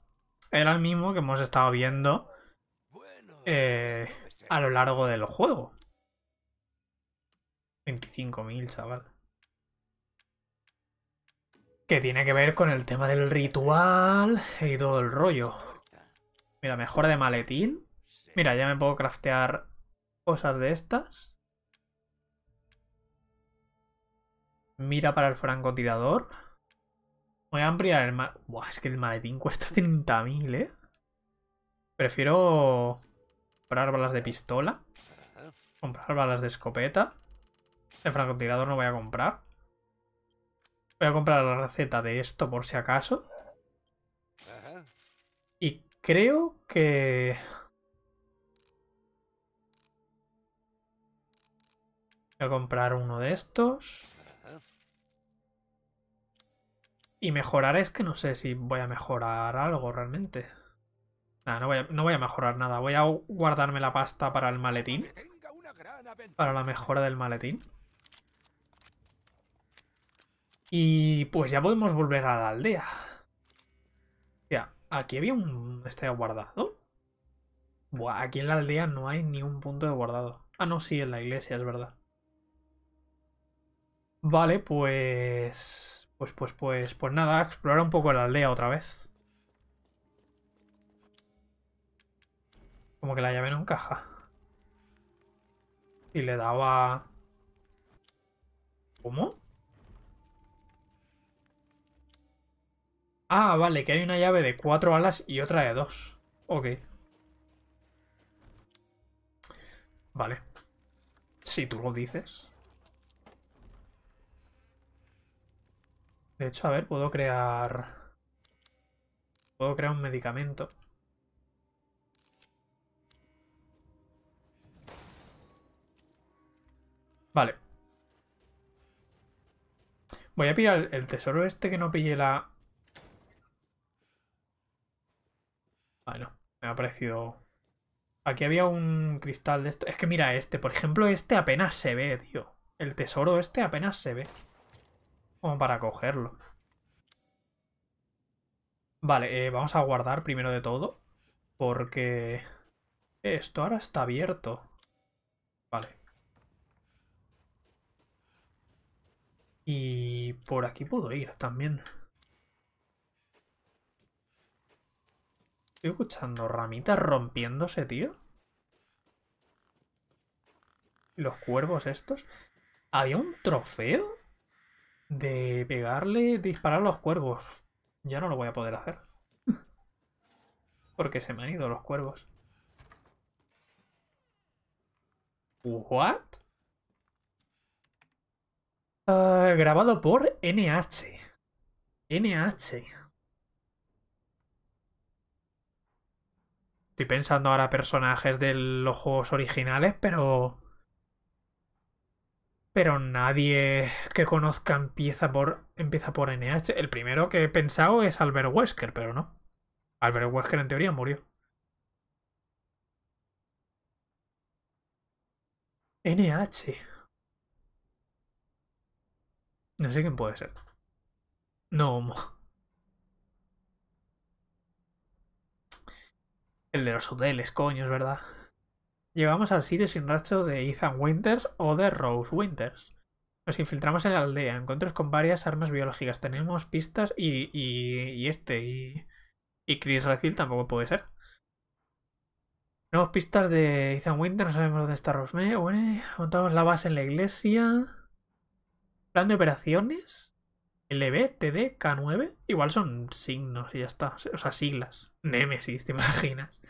A: era el mismo que hemos estado viendo eh, a lo largo del juego. 25.000, chaval. Que tiene que ver con el tema del ritual y todo el rollo. Mira, mejor de maletín. Mira, ya me puedo craftear cosas de estas. Mira para el francotirador. Voy a ampliar el maletín. Buah, es que el maletín cuesta 30.000, ¿eh? Prefiero comprar balas de pistola. Comprar balas de escopeta. El francotirador no voy a comprar. Voy a comprar la receta de esto por si acaso. Y creo que... Voy a comprar uno de estos. Y mejorar es que no sé si voy a mejorar algo realmente. no, voy a, mejorar nada. Voy a guardarme la pasta para el maletín. Para la mejora del maletín. Y pues ya podemos volver a la aldea. Ya, aquí había un... Este guardado. Buah, aquí en la aldea no hay ni un punto de guardado. Ah, no, sí, en la iglesia, es verdad. Vale, pues... Pues, pues, pues, pues nada, explorar un poco la aldea otra vez. Como que la llave no encaja. Y le daba... ¿Cómo? Ah, vale, que hay una llave de cuatro alas y otra de dos. Ok. Vale. Si tú lo dices. De hecho, a ver, puedo crear... Puedo crear un medicamento. Vale. Voy a pillar el tesoro este que no pillé la... Bueno, me ha parecido... Aquí había un cristal de esto. Es que mira este, por ejemplo, este apenas se ve, tío. El tesoro este apenas se ve como para cogerlo. Vale, eh, vamos a guardar primero de todo. Porque esto ahora está abierto. Vale. Y por aquí puedo ir también. Estoy escuchando ramitas rompiéndose, tío. Los cuervos estos. ¿Había un trofeo? de pegarle, disparar los cuervos. Ya no lo voy a poder hacer. Porque se me han ido los cuervos. ¿What? Ah, grabado por NH. NH. Estoy pensando ahora personajes de los juegos originales, pero pero nadie que conozca empieza por, empieza por NH. El primero que he pensado es Albert Wesker, pero no. Albert Wesker en teoría murió. NH. No sé quién puede ser. No El de los hoteles, coño, es verdad. Llevamos al sitio sin rastro de Ethan Winters o de Rose Winters. Nos infiltramos en la aldea, encuentros con varias armas biológicas, tenemos pistas y, y, este y, y Chris Redfield tampoco puede ser. Tenemos pistas de Ethan Winters. no sabemos dónde está Rosme. Bueno, montamos la base en la iglesia. Plan de operaciones. LB, TD, K9. Igual son signos y ya está. O sea, siglas. Nemesis, ¿te imaginas?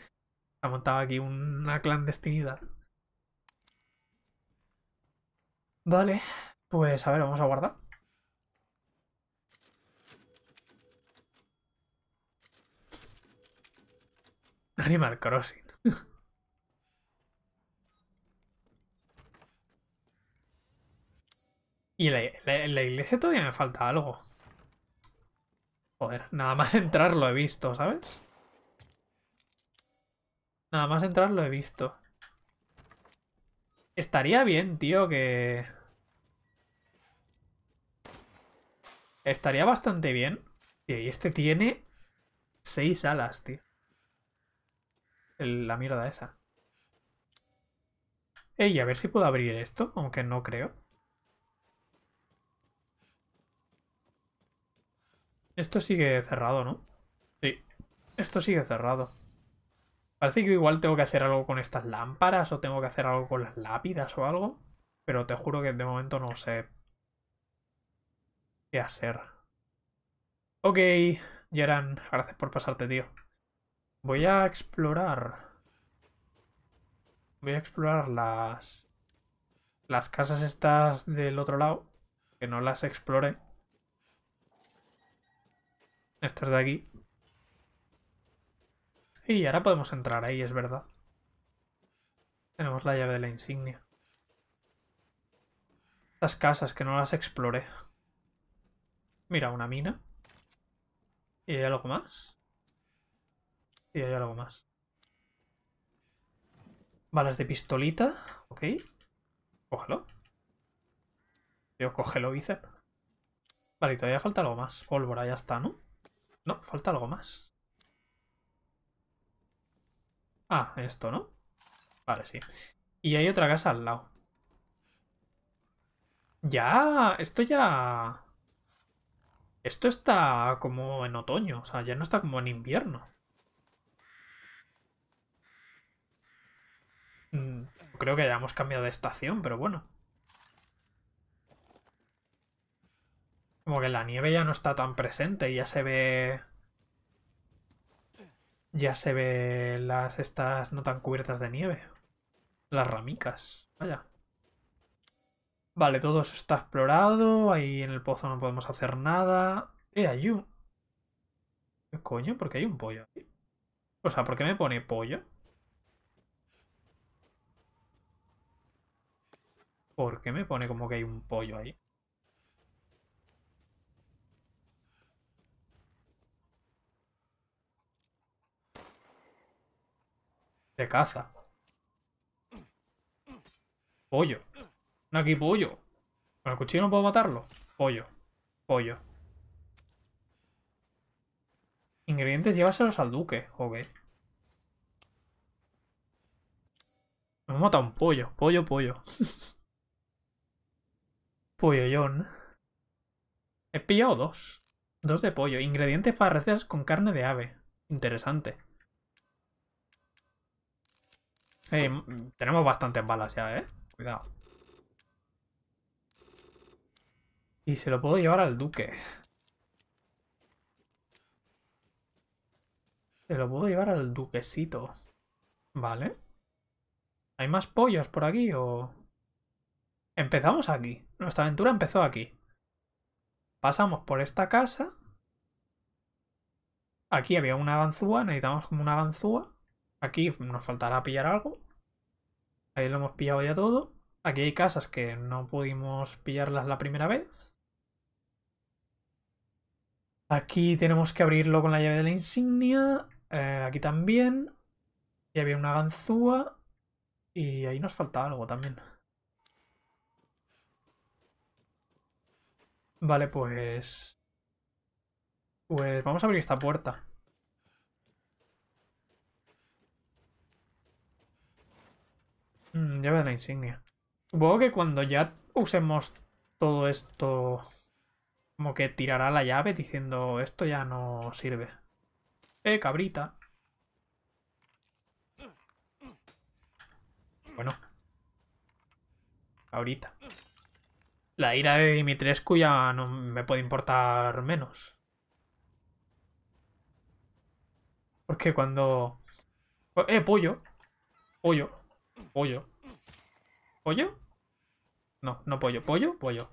A: ha montado aquí una clandestinidad. Vale, pues a ver, vamos a guardar. Animal Crossing. y la, la iglesia todavía me falta algo. Joder, nada más entrar lo he visto, ¿sabes? Nada más entrar lo he visto. Estaría bien, tío, que... Estaría bastante bien. y este tiene seis alas, tío. la mierda esa. Ey, a ver si puedo abrir esto, aunque no creo. Esto sigue cerrado, ¿no? Sí, esto sigue cerrado. Parece que igual tengo que hacer algo con estas lámparas o tengo que hacer algo con las lápidas o algo. Pero te juro que de momento no sé qué hacer. Ok, Geran, gracias por pasarte, tío. Voy a explorar. Voy a explorar las... Las casas estas del otro lado. Que no las explore. Estas de aquí. Y ahora podemos entrar ahí, es verdad. Tenemos la llave de la insignia. Estas casas que no las exploré. Mira, una mina. ¿Y hay algo más? y hay algo más. Balas de pistolita. Ok. Cógelo. Yo cógelo, hice Vale, todavía falta algo más. Pólvora, ya está, ¿no? No, falta algo más. Ah, esto, ¿no? Vale, sí. Y hay otra casa al lado. Ya, esto ya... Esto está como en otoño, o sea, ya no está como en invierno. Mm, creo que hemos cambiado de estación, pero bueno. Como que la nieve ya no está tan presente y ya se ve ya se ve las estas no tan cubiertas de nieve. Las ramicas, vaya. Vale, todo eso está explorado. Ahí en el pozo no podemos hacer nada. Eh, ayú. ¿Qué coño? ¿Por qué hay un pollo aquí? O sea, ¿por qué me pone pollo? ¿Por qué me pone como que hay un pollo ahí? caza. Pollo. aquí pollo. ¿Con el cuchillo no puedo matarlo? Pollo. Pollo. Ingredientes llévaselos al duque, joder. Me hemos matado un pollo. Pollo, pollo. pollo He pillado dos. Dos de pollo. Ingredientes para recetas con carne de ave. Interesante. Mm, tenemos bastantes balas ya, ¿eh? Cuidado. Y se lo puedo llevar al duque. Se lo puedo llevar al duquesito. Vale. ¿Hay más pollos por aquí o...? Empezamos aquí. Nuestra aventura empezó aquí. Pasamos por esta casa. Aquí había una ganzúa. Necesitamos como una ganzúa. Aquí nos faltará pillar algo. Ahí lo hemos pillado ya todo. Aquí hay casas que no pudimos pillarlas la primera vez. Aquí tenemos que abrirlo con la llave de la insignia. Eh, aquí también. Y había una ganzúa. Y ahí nos falta algo también. Vale, pues... Pues vamos a abrir esta puerta. Mm, llave de la insignia. Supongo que cuando ya usemos todo esto, como que tirará la llave diciendo esto ya no sirve. Eh, cabrita. Bueno. Ahorita. La ira de Dimitrescu ya no me puede importar menos. Porque cuando... Eh, pollo. Pollo. Pollo. ¿Pollo? No, no pollo. ¿Pollo? Pollo.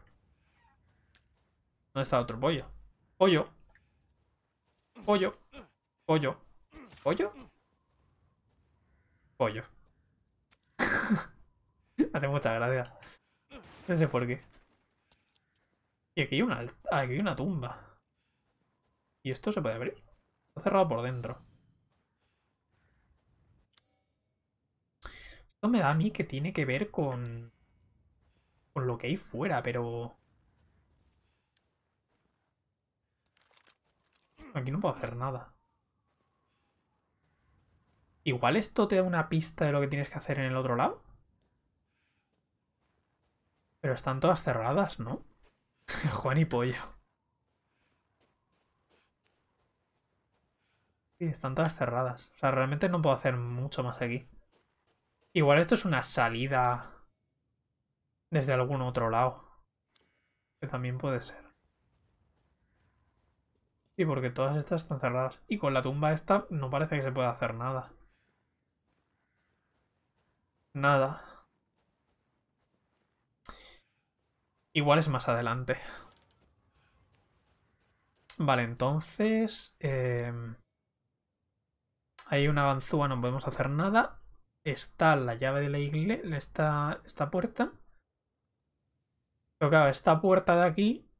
A: ¿Dónde está otro pollo? Pollo. Pollo. Pollo. ¿Pollo? Pollo. Hace mucha gracia. No sé por qué. Y aquí hay una, aquí hay una tumba. ¿Y esto se puede abrir? Está cerrado por dentro. esto me da a mí que tiene que ver con, con lo que hay fuera, pero... Aquí no puedo hacer nada. Igual esto te da una pista de lo que tienes que hacer en el otro lado. Pero están todas cerradas, ¿no? Juan y Pollo. Sí, están todas cerradas. O sea, realmente no puedo hacer mucho más aquí. Igual esto es una salida desde algún otro lado. Que también puede ser. Y porque todas estas están cerradas. Y con la tumba esta no parece que se pueda hacer nada. Nada. Igual es más adelante. Vale, entonces... Eh, hay una ganzúa, no podemos hacer nada está la llave de la iglesia, esta, esta puerta. Pero claro, esta puerta de aquí,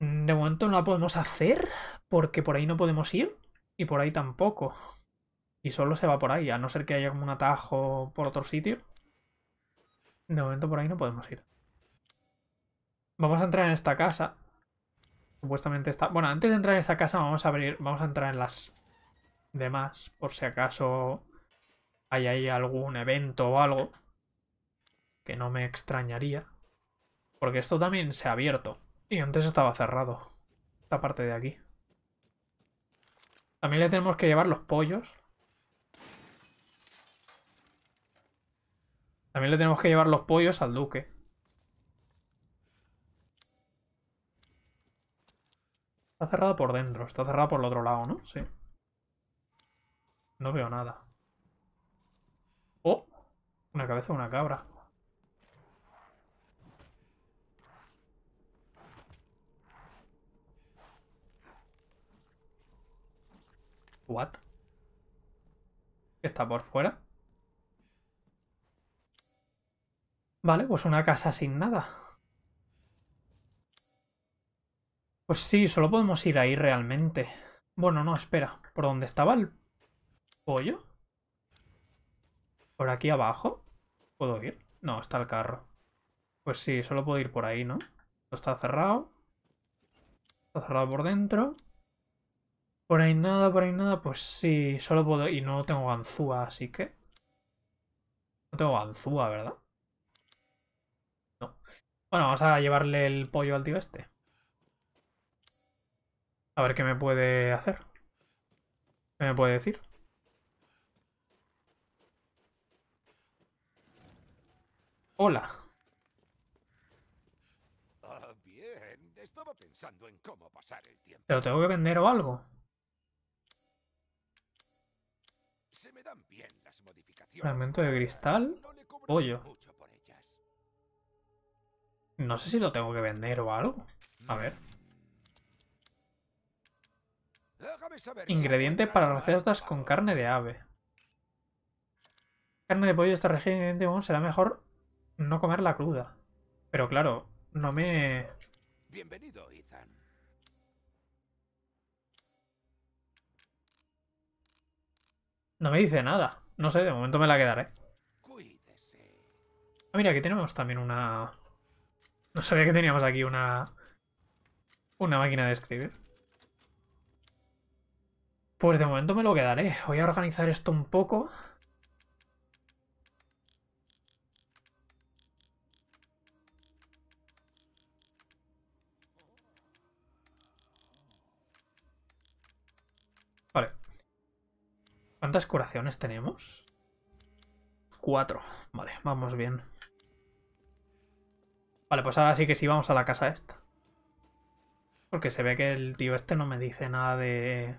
A: de momento no la podemos hacer porque por ahí no podemos ir y por ahí tampoco. Y solo se va por ahí, a no ser que haya como un atajo por otro sitio. De momento por ahí no podemos ir. Vamos a entrar en esta casa. Supuestamente está... Bueno, antes de entrar en esa casa vamos a abrir... Vamos a entrar en las demás, por si acaso hay ahí algún evento o algo, que no me extrañaría, porque esto también se ha abierto, y antes estaba cerrado, esta parte de aquí. También le tenemos que llevar los pollos. También le tenemos que llevar los pollos al duque. Está cerrado por dentro, está cerrado por el otro lado, ¿no? Sí. No veo nada. ¡Oh! Una cabeza de una cabra. ¿What? ¿Está por fuera? Vale, pues una casa sin nada. Pues sí, solo podemos ir ahí realmente. Bueno, no, espera. ¿Por dónde estaba el ¿Pollo? ¿Por aquí abajo? ¿Puedo ir? No, está el carro. Pues sí, solo puedo ir por ahí, ¿no? Esto está cerrado. Está cerrado por dentro. Por ahí nada, por ahí nada. Pues sí, solo puedo... Y no tengo ganzúa, así que... No tengo ganzúa, ¿verdad? No. Bueno, vamos a llevarle el pollo al tío este. A ver qué me puede hacer. ¿Qué me puede decir? Hola. Te
B: ah, bien. pensando
A: tengo que vender o algo? Se me Fragmento de cristal. pollo. No sé si lo tengo que vender o algo. A ver. Ingrediente para recetas con carne de ave. Carne de pollo de esta región será mejor no la cruda. Pero claro, no me... Bienvenido, No me dice nada. No sé, de momento me la quedaré. Ah, mira, aquí tenemos también una... No sabía que teníamos aquí una... Una máquina de escribir. Pues de momento me lo quedaré. Voy a organizar esto un poco. ¿Cuántas curaciones tenemos? Cuatro. Vale, vamos bien. Vale, pues ahora sí que sí vamos a la casa esta. Porque se ve que el tío este no me dice nada de...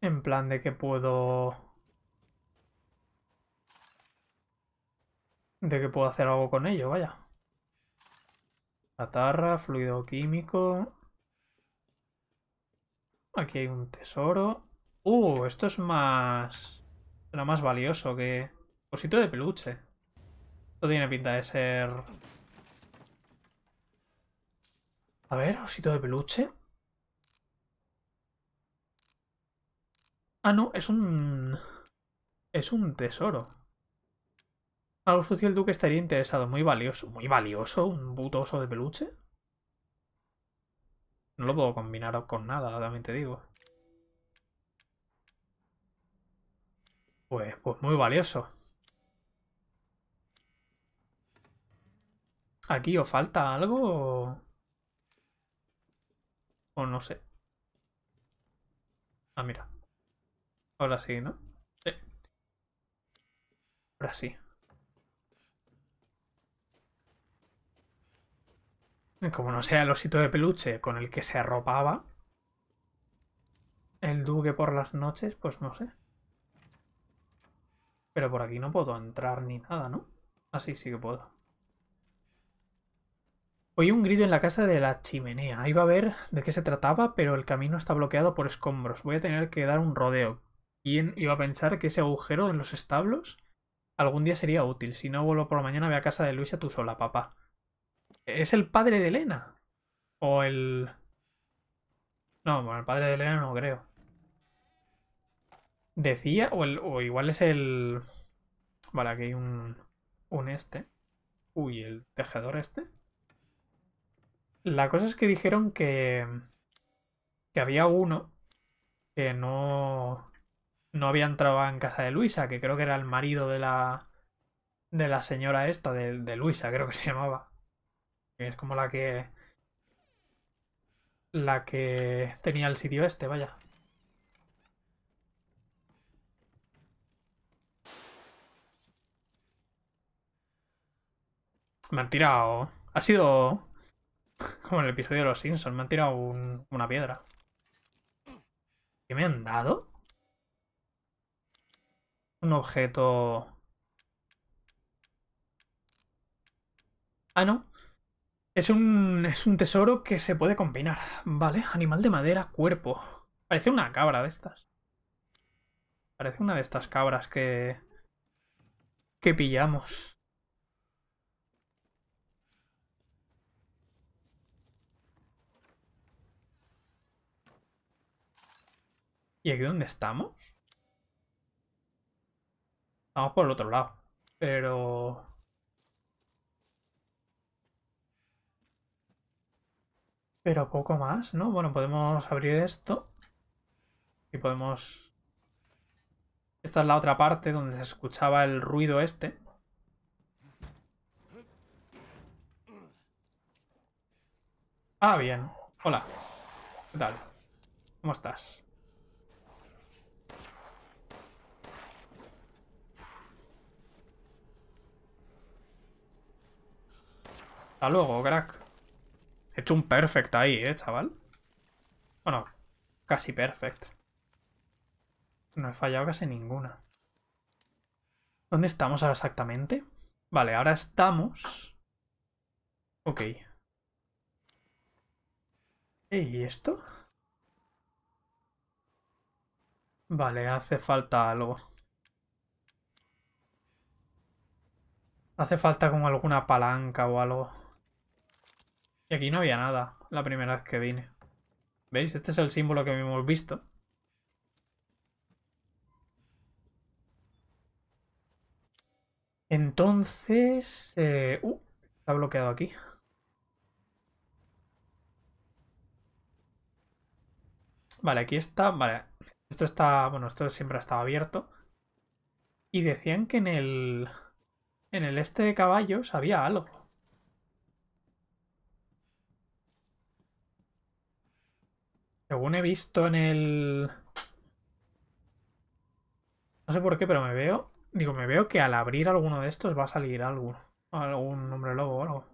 A: En plan de que puedo... De que puedo hacer algo con ello, vaya. Atarra, fluido químico. Aquí hay un tesoro. Uh, esto es más... Será más valioso que... Osito de peluche. Esto tiene pinta de ser... A ver, osito de peluche. Ah, no, es un... Es un tesoro. Algo ah, sucio el duque estaría interesado. Muy valioso. Muy valioso, un puto oso de peluche. No lo puedo combinar con nada, también te digo. Pues, pues, muy valioso. ¿Aquí os falta algo? O, o no sé. Ah, mira. Ahora sí, ¿no? Sí. Ahora sí. Como no sea el osito de peluche con el que se arropaba el duque por las noches, pues no sé. Pero por aquí no puedo entrar ni nada, ¿no? Así ah, sí que puedo. Oí un grito en la casa de la chimenea. Ahí va a ver de qué se trataba, pero el camino está bloqueado por escombros. Voy a tener que dar un rodeo. ¿Quién iba a pensar que ese agujero en los establos algún día sería útil? Si no vuelvo por la mañana, ve a casa de Luisa tú sola, papá. ¿Es el padre de Elena? ¿O el...? No, bueno, el padre de Elena no creo. Decía, o, o igual es el... Vale, aquí hay un, un este. Uy, el tejedor este. La cosa es que dijeron que... Que había uno que no... No había entrado en casa de Luisa, que creo que era el marido de la... De la señora esta, de, de Luisa, creo que se llamaba. es como la que... La que tenía el sitio este, vaya. Me han tirado... Ha sido... Como en el episodio de los Simpsons, me han tirado una piedra. ¿Qué me han dado? Un objeto... Ah, no. Es un, es un tesoro que se puede combinar. Vale, animal de madera, cuerpo. Parece una cabra de estas. Parece una de estas cabras que... que pillamos. ¿Y aquí dónde estamos? Estamos por el otro lado. Pero... Pero poco más, ¿no? Bueno, podemos abrir esto. Y podemos... Esta es la otra parte donde se escuchaba el ruido este. Ah, bien. Hola. ¿Qué tal? ¿Cómo estás? Hasta luego, crack. He hecho un perfect ahí, ¿eh, chaval? Bueno, casi perfect. No he fallado casi ninguna. ¿Dónde estamos ahora exactamente? Vale, ahora estamos... Ok. ¿Y esto? Vale, hace falta algo. Hace falta como alguna palanca o algo. Y aquí no había nada la primera vez que vine. ¿Veis? Este es el símbolo que hemos visto. Entonces... Eh, uh, está bloqueado aquí. Vale, aquí está... Vale. Esto está... Bueno, esto siempre ha estado abierto. Y decían que en el... En el este de caballos había algo. según he visto en el... No sé por qué, pero me veo... Digo, me veo que al abrir alguno de estos va a salir algo. Algún hombre lobo o algo.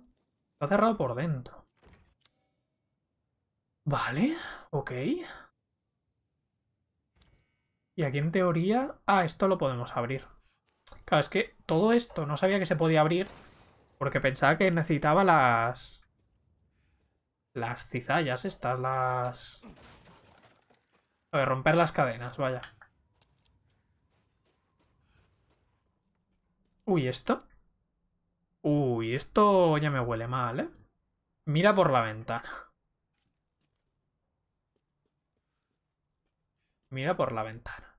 A: Está cerrado por dentro. Vale, ok. Y aquí en teoría... Ah, esto lo podemos abrir. Claro, es que todo esto no sabía que se podía abrir porque pensaba que necesitaba las... Las cizallas estas, las... A ver, romper las cadenas, vaya. Uy, ¿esto? Uy, esto ya me huele mal, ¿eh? Mira por la ventana. Mira por la ventana.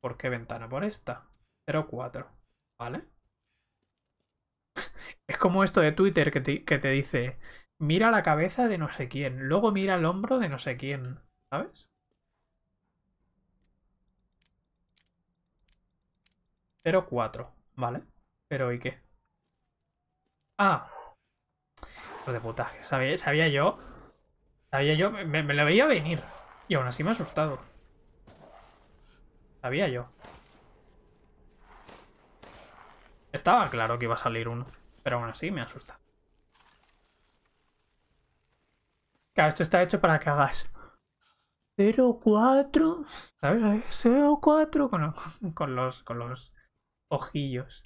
A: ¿Por qué ventana? Por esta. 04. ¿Vale? es como esto de Twitter que te dice, mira la cabeza de no sé quién, luego mira el hombro de no sé quién, ¿sabes? 0,4, ¿vale? Pero ¿y qué? Ah. Lo de puta, sabía, yo. Sabía yo, me, lo veía venir. Y aún así me ha asustado. Sabía yo. Estaba claro que iba a salir uno. Pero aún así me asusta. Claro, esto está hecho para que hagas 0,4, ¿sabes? 0,4 con, con, los, con los ojillos.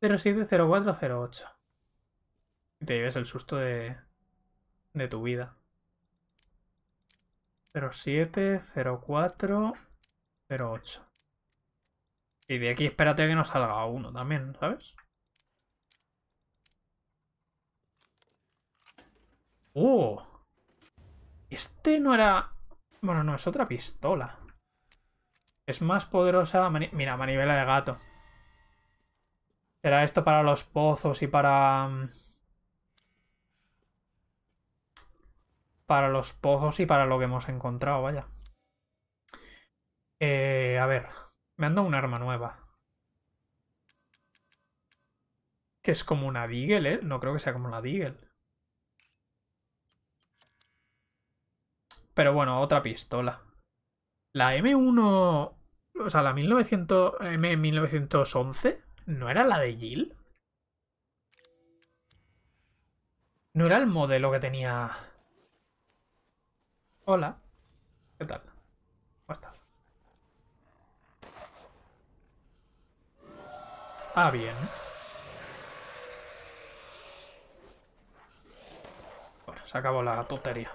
A: 070408. Y te lleves el susto de, de tu vida. 070408. Y de aquí espérate que no salga uno también, ¿sabes? ¡Oh! Este no era... Bueno, no, es otra pistola. Es más poderosa... Mira, manivela de gato. Será esto para los pozos y para... Mm, para los pozos y para lo que hemos encontrado, vaya. Eh, a ver, me han dado un arma nueva. Que es como una Deagle, ¿eh? No creo que sea como una Deagle. Pero bueno, otra pistola. La M1... O sea, la 1900, M1911 ¿No era la de Jill? ¿No era el modelo que tenía...? Hola. ¿Qué tal? ¿Cómo estás? Ah, bien. Bueno, se acabó la tontería.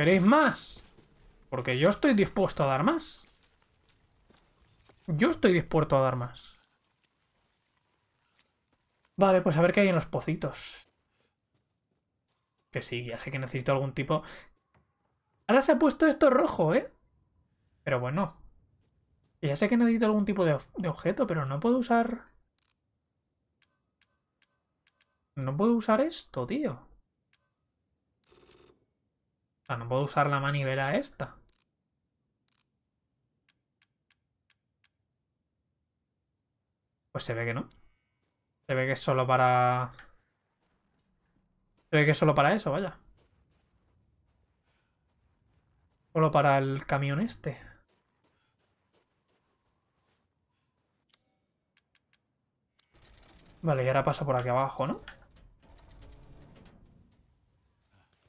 A: ¿Queréis más. Porque yo estoy dispuesto a dar más. Yo estoy dispuesto a dar más. Vale, pues a ver qué hay en los pocitos. Que sí, ya sé que necesito algún tipo... Ahora se ha puesto esto rojo, ¿eh? Pero bueno. Ya sé que necesito algún tipo de objeto, pero no puedo usar... No puedo usar esto, tío no puedo usar la manivela esta. Pues se ve que no. Se ve que es solo para... Se ve que es solo para eso, vaya. Solo para el camión este. Vale, y ahora paso por aquí abajo, ¿no?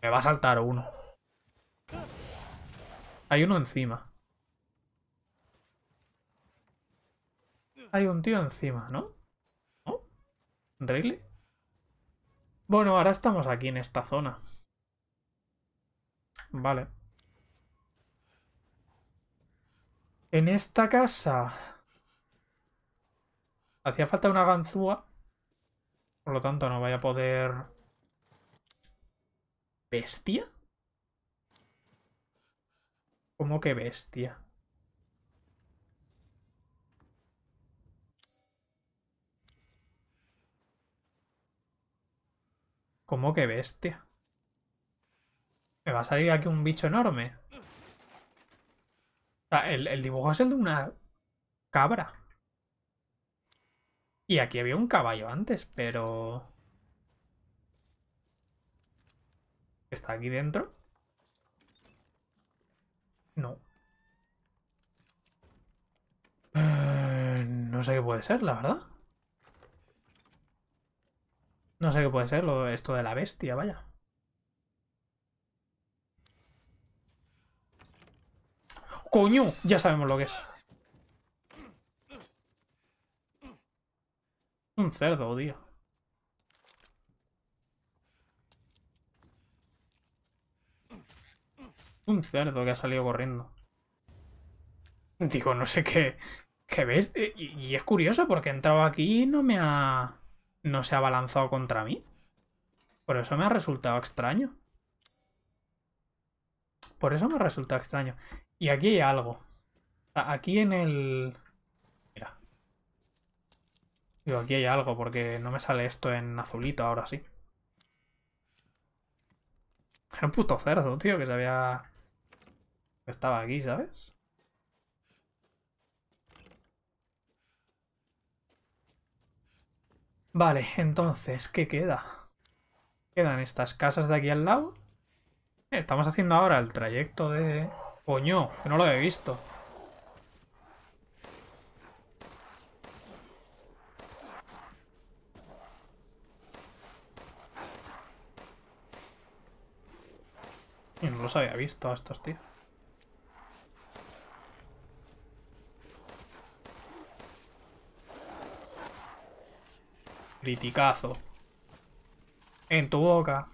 A: Me va a saltar uno. Hay uno encima. Hay un tío encima, ¿no? ¿No? ¿Really? Bueno, ahora estamos aquí en esta zona. Vale. En esta casa... Hacía falta una ganzúa. Por lo tanto, no vaya a poder... ¿Bestia? ¿Cómo que bestia? ¿Cómo que bestia? Me va a salir aquí un bicho enorme. O sea, el, el dibujo es el de una cabra. Y aquí había un caballo antes, pero... ¿Está aquí dentro? No. Eh, no sé qué puede ser, la verdad. No sé qué puede ser lo, esto de la bestia, vaya. ¡Coño! Ya sabemos lo que es. Un cerdo, tío. Un cerdo que ha salido corriendo. Digo, no sé qué. ¿Qué ves? Y, es curioso porque he entrado aquí y no me ha. No se ha balanzado contra mí. Por eso me ha resultado extraño. Por eso me ha resultado extraño. Y aquí hay algo. Aquí en el... Mira. Digo, aquí hay algo porque no me sale esto en azulito ahora sí. Era un puto cerdo, tío, que se había estaba aquí, ¿sabes? Vale, entonces, ¿qué queda? Quedan estas casas de aquí al lado. Eh, estamos haciendo ahora el trayecto de... Coño, que no lo había visto. Y no los había visto a estos tíos. Criticazo. En tu boca.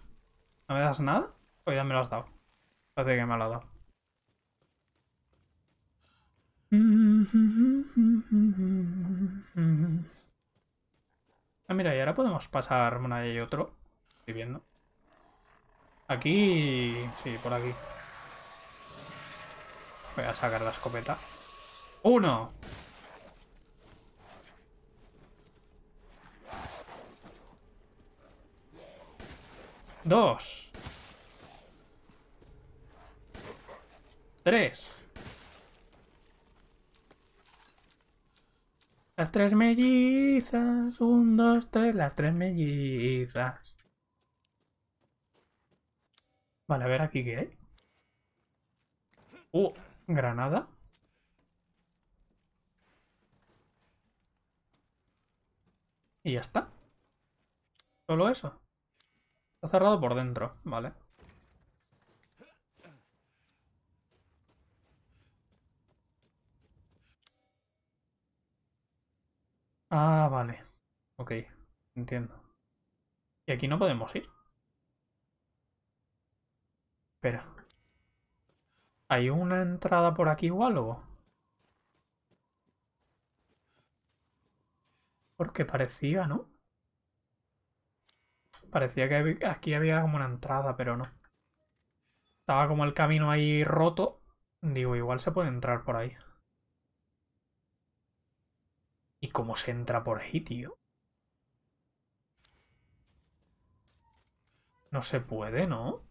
A: ¿No me das nada? O pues ya me lo has dado. Parece que me lo ha dado. Ah, mira, y ahora podemos pasar una y otro. Estoy viendo. Aquí... Sí, por aquí. Voy a sacar la escopeta. ¡Uno! Dos. Tres. Las tres mellizas. Un, dos, tres. Las tres mellizas. Vale, a ver aquí qué hay. Uh, granada. Y ya está. Solo eso cerrado por dentro, vale. Ah, vale. Ok, entiendo. ¿Y aquí no podemos ir? Espera. ¿Hay una entrada por aquí o algo? Porque parecía, ¿no? Parecía que aquí había como una entrada, pero no. Estaba como el camino ahí roto. Digo, igual se puede entrar por ahí. ¿Y cómo se entra por ahí, tío? No se puede, ¿no?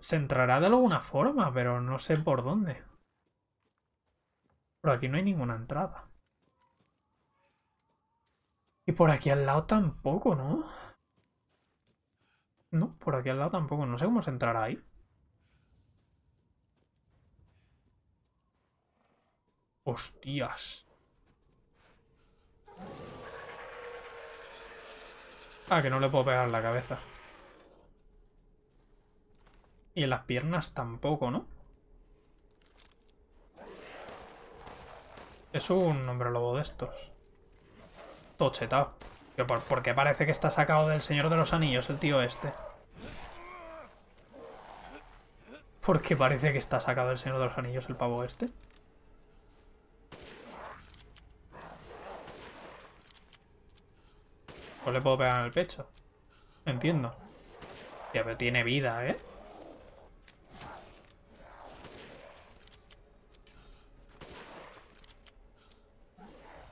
A: Se entrará de alguna forma, pero no sé por dónde. Por aquí no hay ninguna entrada. Y por aquí al lado tampoco, ¿no? No, por aquí al lado tampoco. No sé cómo se entrará ahí. Hostias. Ah, que no le puedo pegar la cabeza. Y en las piernas tampoco, ¿no? Es un hombre lobo de estos. Tocheta, ¿por Porque parece que está sacado del Señor de los Anillos el tío este. Porque parece que está sacado del Señor de los Anillos el pavo este. o le puedo pegar en el pecho. Entiendo. Ya, pero tiene vida, ¿eh?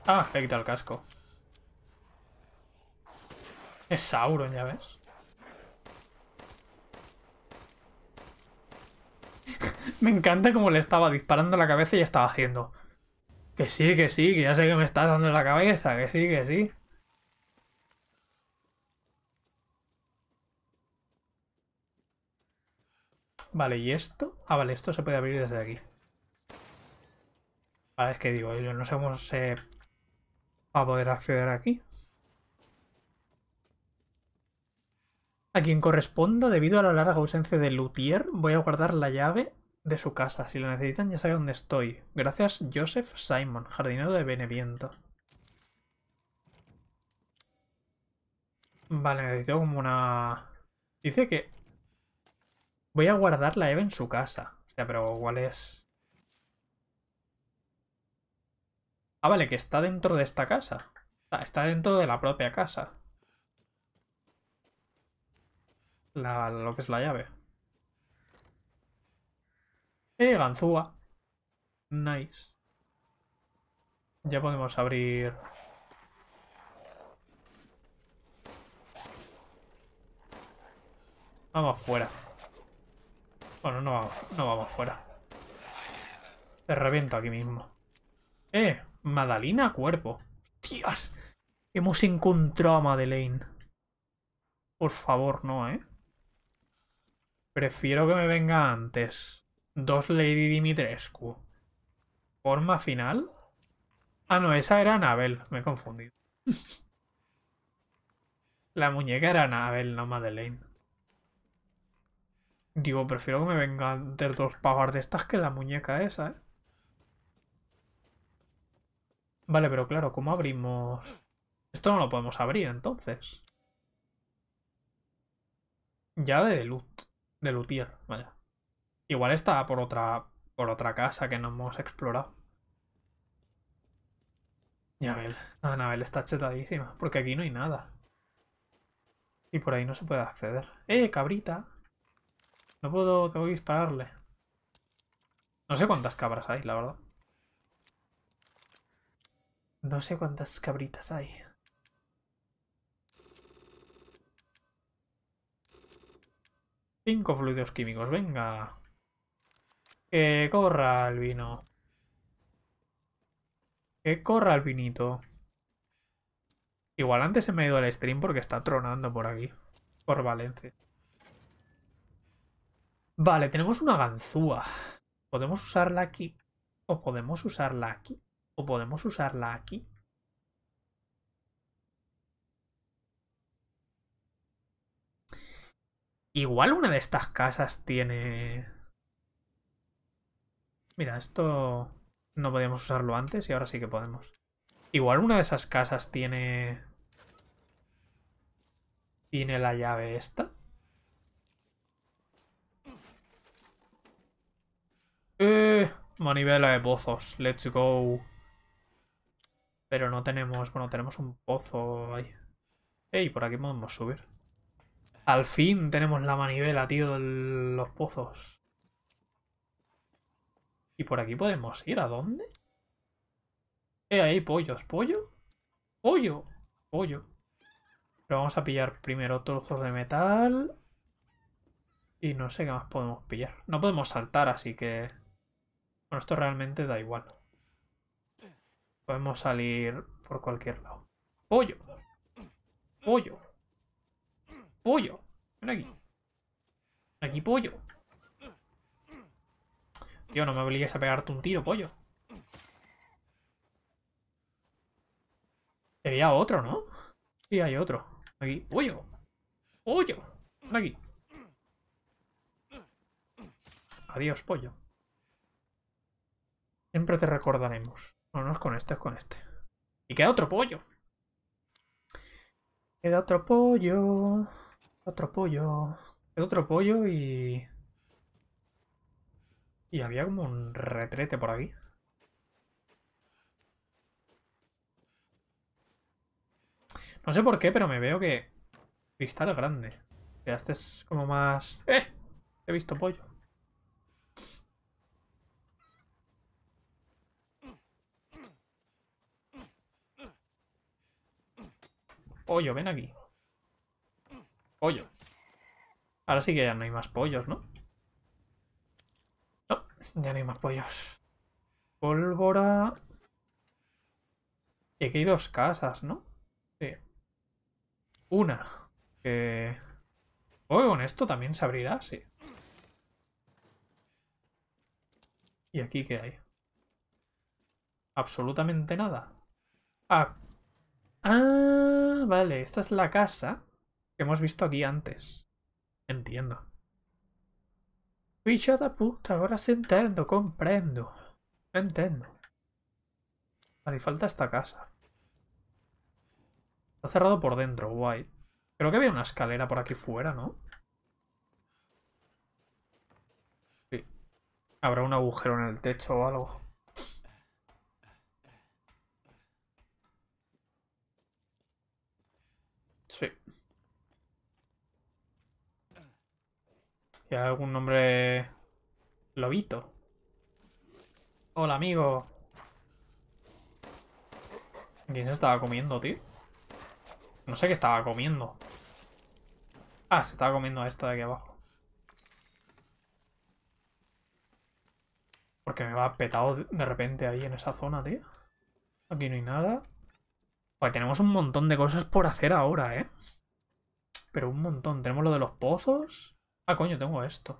A: Ah, le quitado el casco. Es Sauron, ya ves. me encanta como le estaba disparando la cabeza y estaba haciendo. Que sí, que sí, que ya sé que me está dando la cabeza, que sí, que sí. Vale, ¿y esto? Ah, vale, esto se puede abrir desde aquí. Vale, es que digo, yo no sé cómo a poder acceder aquí. A quien corresponda, debido a la larga ausencia de Luthier, voy a guardar la llave de su casa. Si la necesitan, ya sabe dónde estoy. Gracias, Joseph Simon, jardinero de Beneviento. Vale, necesito como una... Dice que... Voy a guardar la llave en su casa. O sea, pero ¿cuál es? Ah, vale, que está dentro de esta casa. Ah, está dentro de la propia casa. lo que es la llave. Eh, ganzúa. Nice. Ya podemos abrir... Vamos afuera. Bueno, no vamos, no vamos fuera. Te reviento aquí mismo. ¡Eh! Madalina cuerpo. Dios. Hemos encontrado a Madeleine. Por favor, no, ¿eh? Prefiero que me venga antes. Dos Lady Dimitrescu. ¿Forma final? Ah, no, esa era Anabel. Me he confundido. La muñeca era Anabel, no Madeleine. Digo, prefiero que me venga antes dos pavas de estas que la muñeca esa, ¿eh? Vale, pero claro, ¿cómo abrimos...? Esto no lo podemos abrir, entonces. Llave de Luz de Lutier, vaya. Igual está por otra, por otra casa que no hemos explorado. ah Anabel. Anabel está chetadísima, porque aquí no hay nada. Y por ahí no se puede acceder. ¡Eh, cabrita! No puedo, tengo que dispararle. No sé cuántas cabras hay, la verdad. No sé cuántas cabritas hay. Cinco fluidos químicos, venga. Que eh, corra el vino. Que eh, corra el vinito. Igual antes se me ha ido el stream porque está tronando por aquí. Por Valencia. Vale, tenemos una ganzúa. Podemos usarla aquí. O podemos usarla aquí. O podemos usarla aquí. Igual una de estas casas tiene... Mira, esto no podíamos usarlo antes y ahora sí que podemos. Igual una de esas casas tiene... Tiene la llave esta. Eh, manivela de pozos. Let's go. Pero no tenemos... Bueno, tenemos un pozo ahí. Ey, por aquí podemos subir. Al fin tenemos la manivela, tío, de los pozos. ¿Y por aquí podemos ir? ¿A dónde? Eh, ahí, pollos. ¿Pollo? ¡Pollo! ¡Pollo! Pero vamos a pillar primero trozos de metal. Y no sé qué más podemos pillar. No podemos saltar, así que... Bueno, esto realmente da igual. Podemos salir por cualquier lado. ¡Pollo! ¡Pollo! Pollo. Ven aquí. aquí, pollo. Tío, no me obligues a pegarte un tiro, pollo. Sería otro, ¿no? Sí, hay otro. Aquí. Pollo. Pollo. Ven aquí. Adiós, pollo. Siempre te recordaremos. No, no es con este, es con este. Y queda otro pollo. Queda otro pollo. Otro pollo. Otro pollo y... Y había como un retrete por aquí. No sé por qué, pero me veo que... Cristal grande. este es como más... ¡Eh! He visto pollo. Pollo, ven aquí. Pollo. Ahora sí que ya no hay más pollos, ¿no? No, ya no hay más pollos. Pólvora. Y aquí hay dos casas, ¿no? Sí. Una. Que... Oh, con esto también se abrirá, sí. ¿Y aquí qué hay? Absolutamente nada. Ah. Ah, vale. Esta es la casa que hemos visto aquí antes. Entiendo. Ficha puta, ahora sí entiendo, comprendo. Entiendo. Vale, falta esta casa. Está cerrado por dentro, guay. Creo que había una escalera por aquí fuera, ¿no? Sí. Habrá un agujero en el techo o algo. Sí. ¿Y algún nombre... Lobito. Hola, amigo. ¿Quién se estaba comiendo, tío? No sé qué estaba comiendo. Ah, se estaba comiendo a esta de aquí abajo. Porque me va petado de repente ahí en esa zona, tío. Aquí no hay nada. Pues tenemos un montón de cosas por hacer ahora, ¿eh? Pero un montón. Tenemos lo de los pozos. Ah, coño, tengo esto.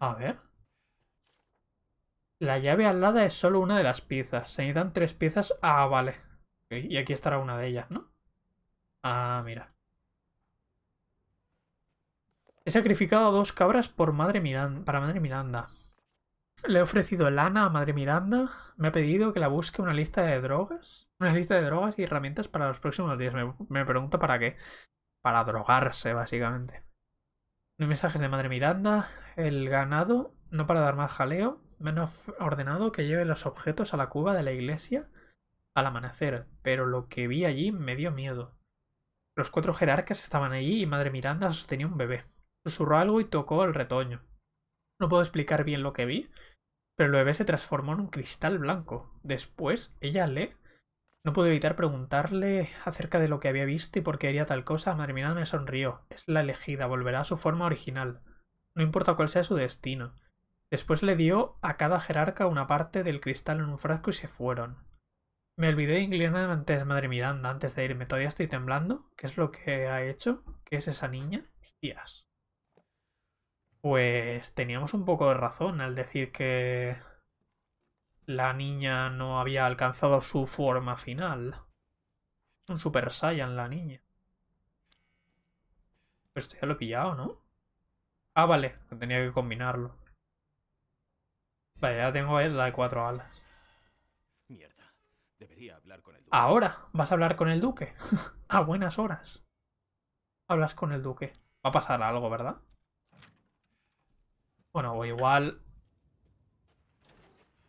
A: A ver. La llave alada es solo una de las piezas. Se necesitan tres piezas. Ah, vale. Y aquí estará una de ellas, ¿no? Ah, mira. He sacrificado dos cabras por madre Miranda, para Madre Miranda. Le he ofrecido lana a Madre Miranda. Me ha pedido que la busque una lista de drogas. Una lista de drogas y herramientas para los próximos días. Me, me pregunta para qué para drogarse, básicamente. Mensajes de Madre Miranda. El ganado no para dar más jaleo. Menos ordenado que lleve los objetos a la cuba de la iglesia al amanecer, pero lo que vi allí me dio miedo. Los cuatro jerarcas estaban allí y Madre Miranda sostenía un bebé. Susurró algo y tocó el retoño. No puedo explicar bien lo que vi, pero el bebé se transformó en un cristal blanco. Después ella le... No pude evitar preguntarle acerca de lo que había visto y por qué haría tal cosa. Madre Miranda me sonrió. Es la elegida, volverá a su forma original. No importa cuál sea su destino. Después le dio a cada jerarca una parte del cristal en un frasco y se fueron. Me olvidé de inclinarme antes, madre Miranda, antes de irme. Todavía estoy temblando. ¿Qué es lo que ha hecho? ¿Qué es esa niña? Hostias. Pues teníamos un poco de razón al decir que la niña no había alcanzado su forma final. Un Super Saiyan la niña. Pero esto ya lo he pillado, ¿no? Ah, vale, tenía que combinarlo. Vale, ya tengo la de cuatro alas. Mierda, debería hablar con Ahora, vas a hablar con el duque. a buenas horas. Hablas con el duque. Va a pasar algo, ¿verdad? Bueno, o igual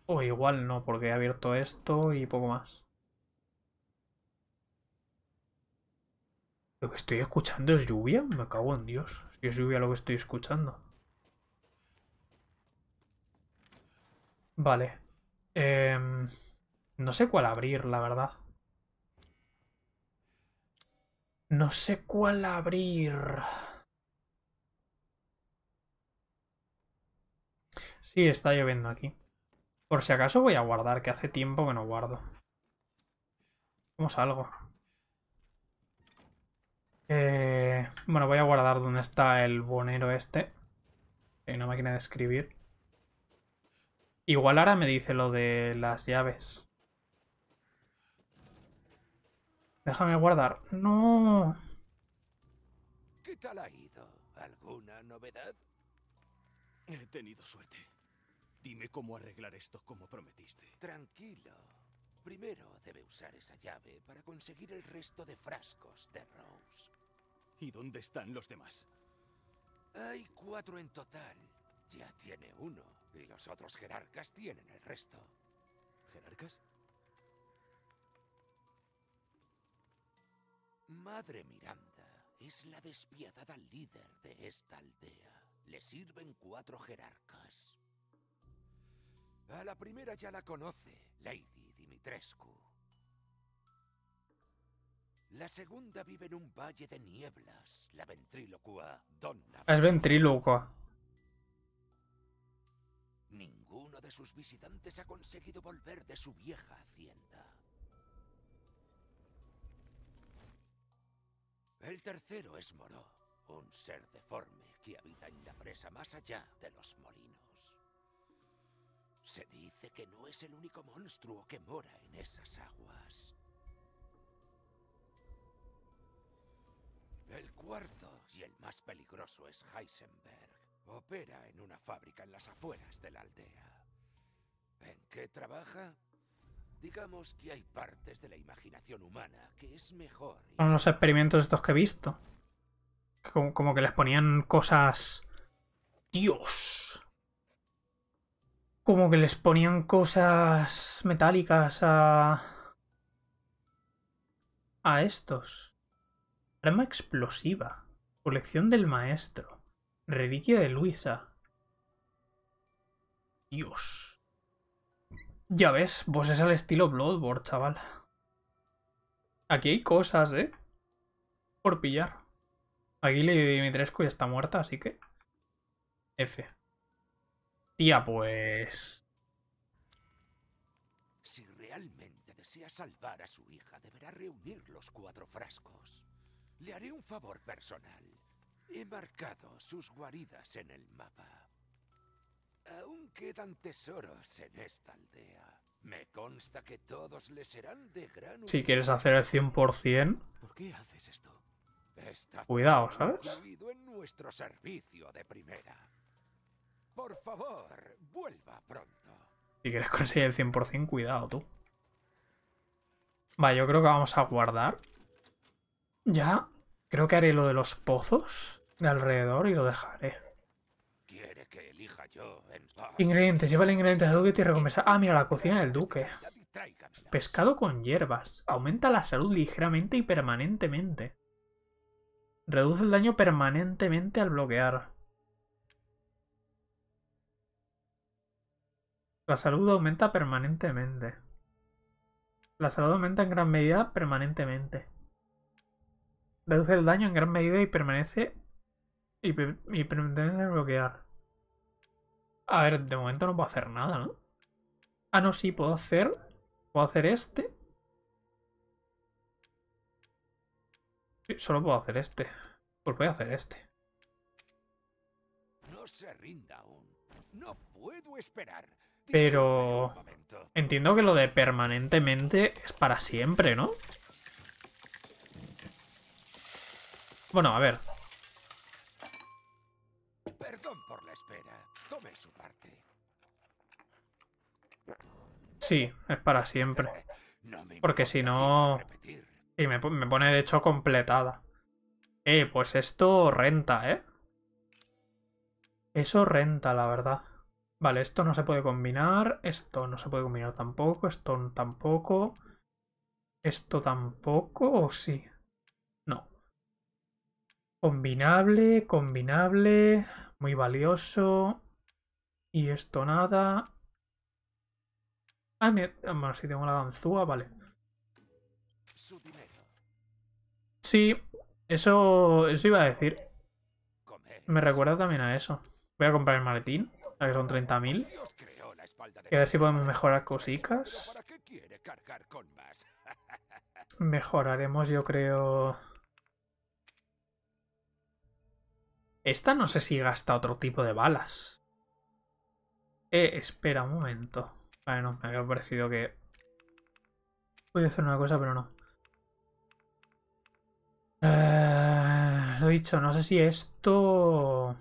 A: o oh, igual no, porque he abierto esto y poco más. Lo que estoy escuchando es lluvia, me cago en Dios. Si es lluvia lo que estoy escuchando. Vale. Em, no sé cuál abrir, la verdad. No sé cuál abrir. Sí, está lloviendo aquí. Por si acaso voy a guardar, que hace tiempo que no guardo. ¿Cómo salgo? Eh, bueno, voy a guardar ¿Dónde está el bonero este. Hay una máquina de escribir. Igual ahora me dice lo de las llaves. Déjame guardar. No.
B: ¿Qué tal ha ido? ¿Alguna novedad? He tenido suerte. Dime cómo arreglar esto como prometiste. Tranquilo. Primero debe usar esa llave para conseguir el resto de frascos de Rose. ¿Y dónde están los demás? Hay cuatro en total. Ya tiene uno. Y los otros jerarcas tienen el resto. ¿Jerarcas? Madre Miranda es la despiadada líder de esta aldea. Le sirven cuatro jerarcas, a la primera ya la conoce, Lady Dimitrescu. La segunda vive en un valle de nieblas, la ventrílocua Donna.
A: Es ventrílocua. Ninguno
B: de sus visitantes ha conseguido volver de su vieja hacienda. El tercero es Moró, un ser deforme que habita en la presa más allá de los morinos. Se dice que no es el único monstruo que mora en esas aguas. El cuarto y el más peligroso es Heisenberg. Opera en una fábrica en las afueras de la aldea. ¿En qué trabaja? Digamos que hay partes de la imaginación humana que es mejor.
A: Son los experimentos estos que he visto. Como, como que les ponían cosas... Dios, como que les ponían cosas metálicas a... a estos. Arma explosiva. Colección del maestro. Reliquia de Luisa. Dios. Ya ves, vos es al estilo Bloodborne, chaval. Aquí hay cosas, ¿eh? Por pillar. Aquí y Dimitrescu ya está muerta, así que...
B: F pues... Si realmente desea salvar a su hija, deberá reunir los cuatro frascos. Le haré un favor personal. He marcado sus guaridas en el mapa. Aún quedan tesoros en esta aldea. Me consta que todos le serán de gran Si quieres hacer
A: el 100%,
B: ¿por qué haces esto? cuidado, ¿sabes? En nuestro servicio de primera. Por favor, vuelva
A: pronto. Si quieres conseguir el 100%, cuidado tú. Va, yo creo que vamos a guardar. Ya, creo que haré lo de los pozos de alrededor y lo dejaré.
B: ¿Quiere que elija yo ingredientes,
A: lleva el ingrediente del duque y recompensa. Ah, mira, la cocina del duque. Pescado con hierbas. Aumenta la salud ligeramente y permanentemente. Reduce el daño permanentemente al bloquear. La salud aumenta permanentemente. La salud aumenta en gran medida permanentemente. Reduce el daño en gran medida y permanece y, permanece bloquear. A ver, de momento no puedo hacer nada, ¿no? Ah, no, sí, puedo hacer... Puedo hacer este. Sí, solo puedo hacer este. Pues voy a hacer este.
B: No se rinda aún. No puedo esperar.
A: Pero entiendo que lo de permanentemente es para siempre, ¿no? Bueno, a ver. Sí, es para siempre. Porque si no... Y me, me pone de hecho completada. Eh, pues esto renta, ¿eh? Eso renta, la verdad. Vale, esto no se puede combinar, esto no se puede combinar tampoco, esto tampoco, esto tampoco, o sí. No. Combinable, combinable, muy valioso. Y esto nada. Ah, si tengo la ganzúa, vale. Sí, eso, eso iba a decir. Me recuerda también a eso. Voy a comprar el maletín. A son 30.000. A ver si podemos mejorar cositas. Mejoraremos, yo creo... Esta no sé si gasta otro tipo de balas. Eh, espera un momento. Bueno, me había parecido que... Voy a hacer una cosa, pero no. Eh, lo dicho, no sé si esto...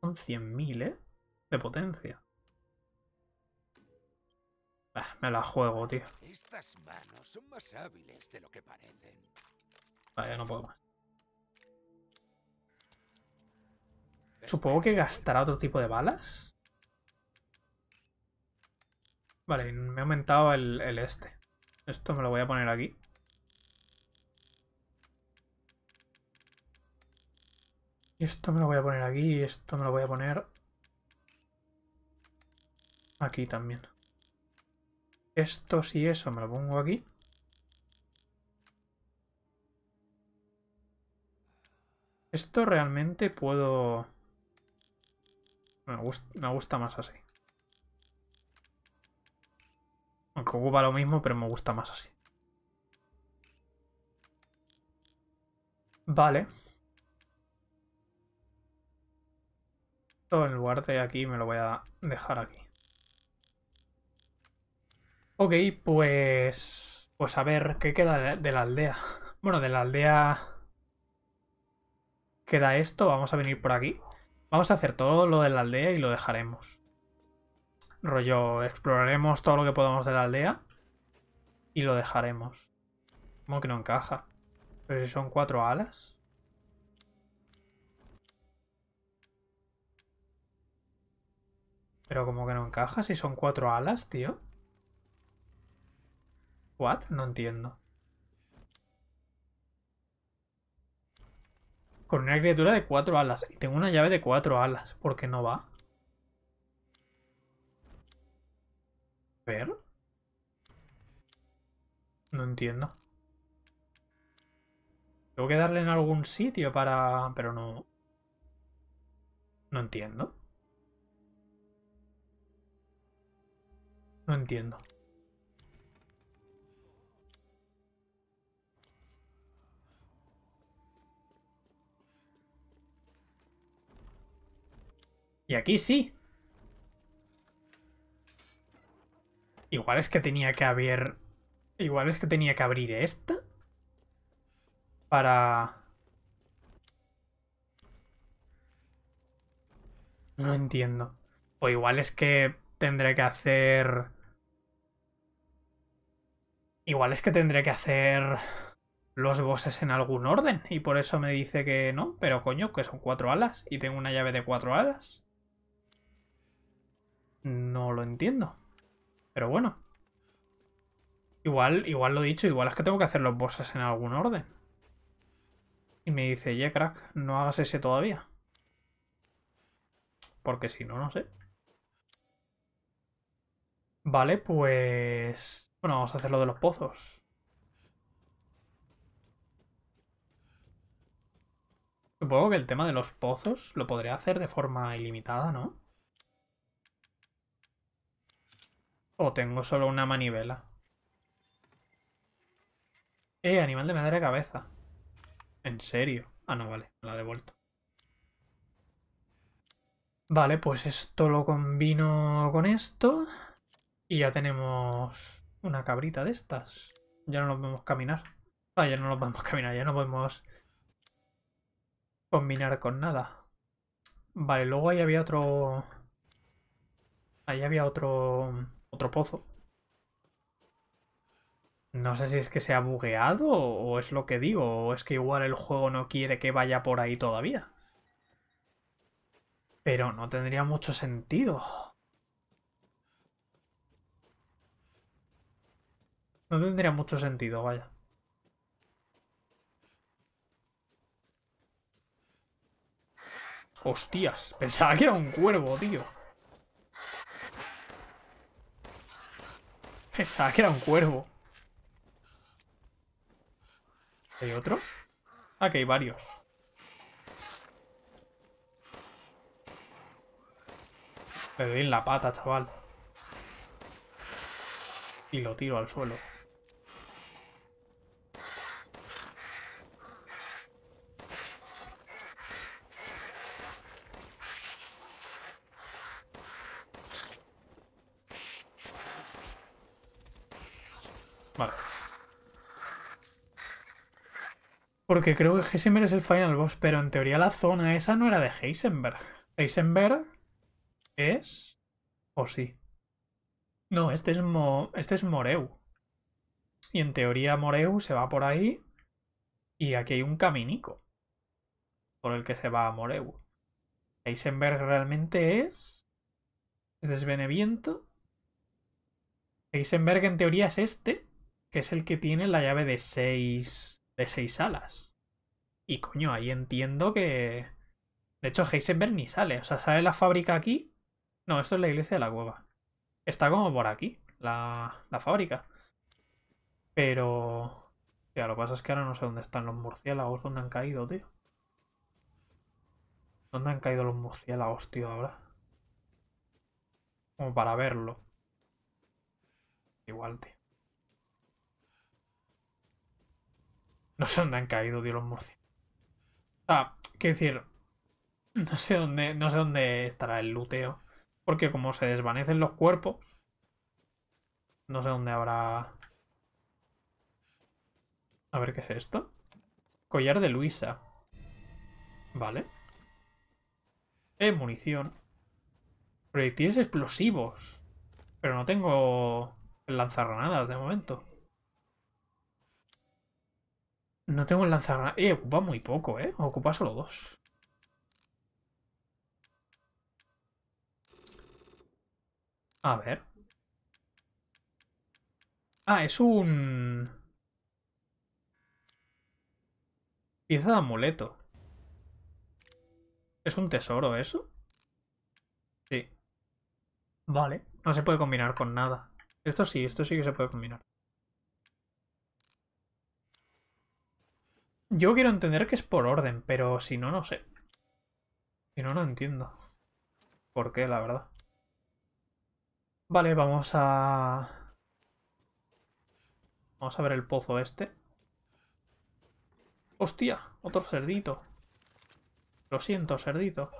A: Son 100.000, ¿eh? De potencia. Ah, me la juego, tío.
B: Estas manos de lo que parecen. no puedo más.
A: Supongo que gastará otro tipo de balas. Vale, me ha aumentado el este. Esto me lo voy a poner aquí. Esto me lo voy a poner aquí esto me lo voy a poner aquí también. Esto sí, eso me lo pongo aquí. Esto realmente puedo... Me gusta, me gusta más así. Aunque ocupa lo mismo, pero me gusta más así. Vale. Todo en lugar de aquí me lo voy a dejar aquí. Ok, pues... Pues a ver, ¿qué queda de la aldea? Bueno, de la aldea... Queda esto, vamos a venir por aquí. Vamos a hacer todo lo de la aldea y lo dejaremos. Rollo, exploraremos todo lo que podamos de la aldea. Y lo dejaremos. Como que no encaja. Pero si son cuatro alas... Pero como que no encaja si son cuatro alas, tío. What? No entiendo. Con una criatura de cuatro alas. Y tengo una llave de cuatro alas. ¿Por qué no va? A ver. No entiendo. Tengo que darle en algún sitio para... Pero no... No entiendo. No entiendo. Y aquí sí. Igual es que tenía que haber... Igual es que tenía que abrir esta. Para... No entiendo. O igual es que tendré que hacer... Igual es que tendré que hacer los bosses en algún orden y por eso me dice que no, pero coño, que son cuatro alas y tengo una llave de cuatro alas. No lo entiendo. Pero bueno. Igual, igual lo dicho, igual es que tengo que hacer los bosses en algún orden. Y me dice, yeah, crack, no hagas ese todavía. Porque si no, no sé. Vale, pues... Bueno, vamos a hacer lo de los pozos. Supongo que el tema de los pozos lo podría hacer de forma ilimitada, ¿no? O tengo solo una manivela. Eh, animal de madera cabeza. ¿En serio? Ah, no, vale, la he devuelto. Vale, pues esto lo combino con esto. Y ya tenemos una cabrita de estas. Ya no nos podemos caminar. Ah, ya no nos podemos caminar, ya no podemos combinar con nada. Vale, luego ahí había otro... Ahí había otro... otro pozo. No sé si es que se ha bugueado o es lo que digo, o es que igual el juego no quiere que vaya por ahí todavía. Pero no tendría mucho sentido. No tendría mucho sentido, vaya. Hostias, pensaba que era un cuervo, tío. Pensaba que era un cuervo. ¿Hay otro? que hay varios. Le doy en la pata, chaval. Y lo tiro al suelo. Porque creo que Heisenberg es el final boss, pero en teoría la zona esa no era de Heisenberg. Heisenberg es... ¿O sí? No, este es, este es Moreu. Y en teoría Moreu se va por ahí. Y aquí hay un caminico. Por el que se va a Moreu. Heisenberg realmente es... Es desveneviento. Heisenberg en teoría es este. Que es el que tiene la llave de 6 de seis salas. Y coño, ahí entiendo que. De hecho, Heisenberg ni sale. O sea, sale la fábrica aquí. No, esto es la iglesia de la cueva. Está como por aquí, la, la fábrica. Pero. Ya, lo que pasa es que ahora no sé dónde están los murciélagos, dónde han caído, tío. ¿Dónde han caído los murciélagos, tío, ahora? Como para verlo. Igual, tío. No sé dónde han caído, dios los murcianos. O sea, quiero decir, no sé dónde, no sé dónde estará el luteo. Porque como se desvanecen los cuerpos, no sé dónde habrá... A ver, ¿qué es esto? Collar de Luisa. Vale. Eh, munición. Proyectiles explosivos. Pero no tengo nada de momento. No tengo el lanzagranadas. Eh, ocupa muy poco, ¿eh? Ocupa solo dos. A ver. Ah, es un... Pieza de amuleto. ¿Es un tesoro eso? Sí. Vale. No se puede combinar con nada. Esto sí, esto sí que se puede combinar. Yo quiero entender que es por orden, pero si no, no sé. Si no, no entiendo. ¿Por qué, la verdad? Vale, vamos a... Vamos a ver el pozo este. ¡Hostia! Otro cerdito. Lo siento, cerdito.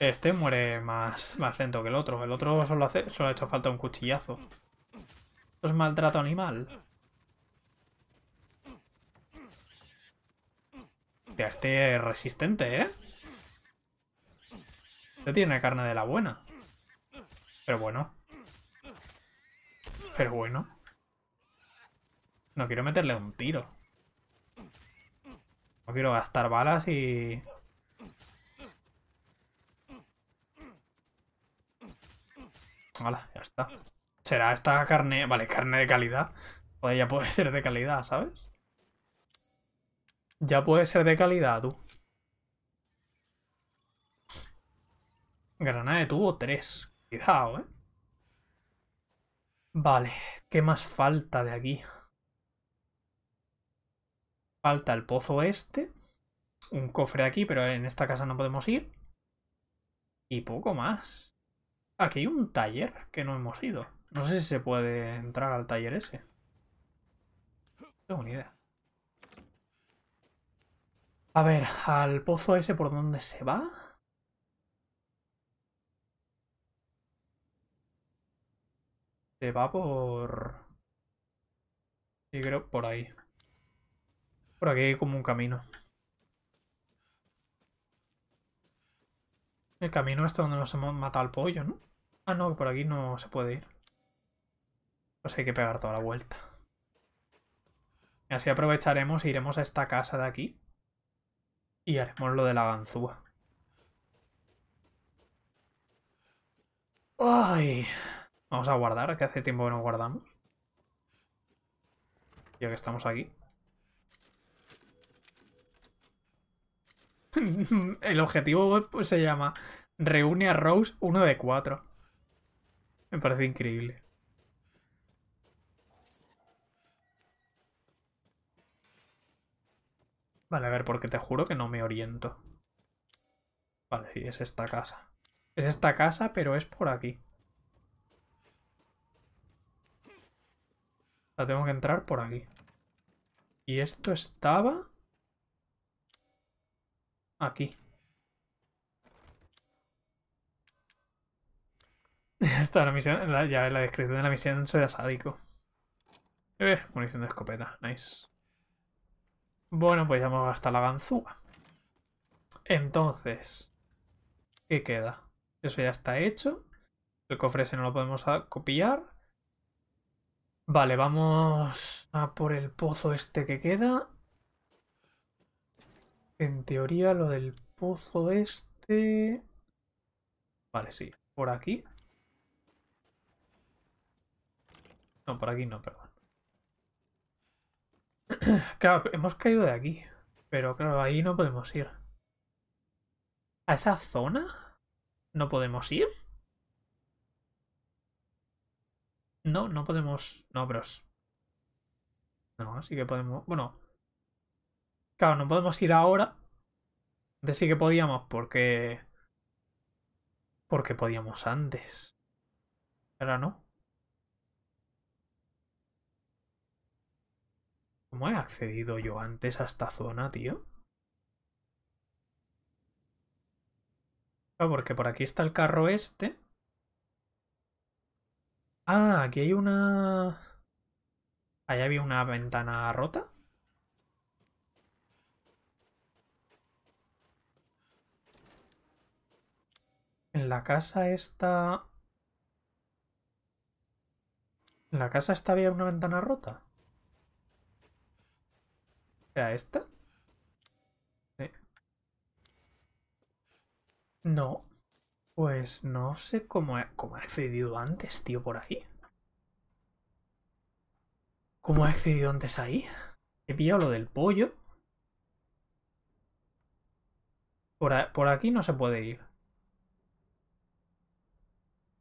A: Este muere más, más lento que el otro. El otro solo, hace, solo ha hecho falta un cuchillazo. Esto es maltrato animal. Ya este es resistente, ¿eh? Este tiene carne de la buena. Pero bueno. Pero bueno. No quiero meterle un tiro. No quiero gastar balas y... ya está. Será esta carne... Vale, carne de calidad. Pues ya puede ser de calidad, ¿sabes? Ya puede ser de calidad, tú. Granada de tubo 3. Cuidado, ¿eh? Vale, ¿qué más falta de aquí? Falta el pozo este. Un cofre aquí, pero en esta casa no podemos ir. Y poco más. Aquí hay un taller que no hemos ido. No sé si se puede entrar al taller ese. No tengo ni idea. A ver, al pozo ese por dónde se va. Se va por... Sí, creo por ahí. Por aquí hay como un camino. El camino hasta este donde nos hemos matado al pollo, ¿no? Ah, no, por aquí no se puede ir. Pues hay que pegar toda la vuelta. Y así aprovecharemos e iremos a esta casa de aquí. Y haremos lo de la ganzúa. ¡Ay! Vamos a guardar, que hace tiempo que no guardamos. Ya que estamos aquí. El objetivo pues se llama Reúne a Rose 1 de 4. Me parece increíble. Vale, a ver, porque te juro que no me oriento. Vale, sí, es esta casa. Es esta casa, pero es por aquí. La tengo que entrar por aquí. Y esto estaba... Aquí. Ya la misión, la, la descripción de la misión soy sádico. Eh, munición de escopeta, nice. Bueno, pues ya hemos hasta la ganzúa. Entonces, ¿qué queda? Eso ya está hecho. El cofre ese no lo podemos copiar. Vale, vamos a por el pozo este que queda. En teoría, lo del pozo este... Vale, sí, por aquí. por aquí no, perdón. Claro, hemos caído de aquí. Pero claro, ahí no podemos ir. ¿A esa zona? ¿No podemos ir? No, no podemos... No, bros. No, sí que podemos... Bueno. Claro, no podemos ir ahora. Antes sí que podíamos porque... Porque podíamos antes. Ahora no. ¿Cómo he accedido yo antes a esta zona, tío? Ah, porque por aquí está el carro este. Ah, aquí hay una... Allá había una ventana rota. En la casa esta... En la casa esta había una ventana rota esta? No. Pues no sé cómo he, cómo accedido antes, tío, por ahí. ¿Cómo he accedido antes ahí? He pillado lo del pollo. Por, por aquí no se puede ir.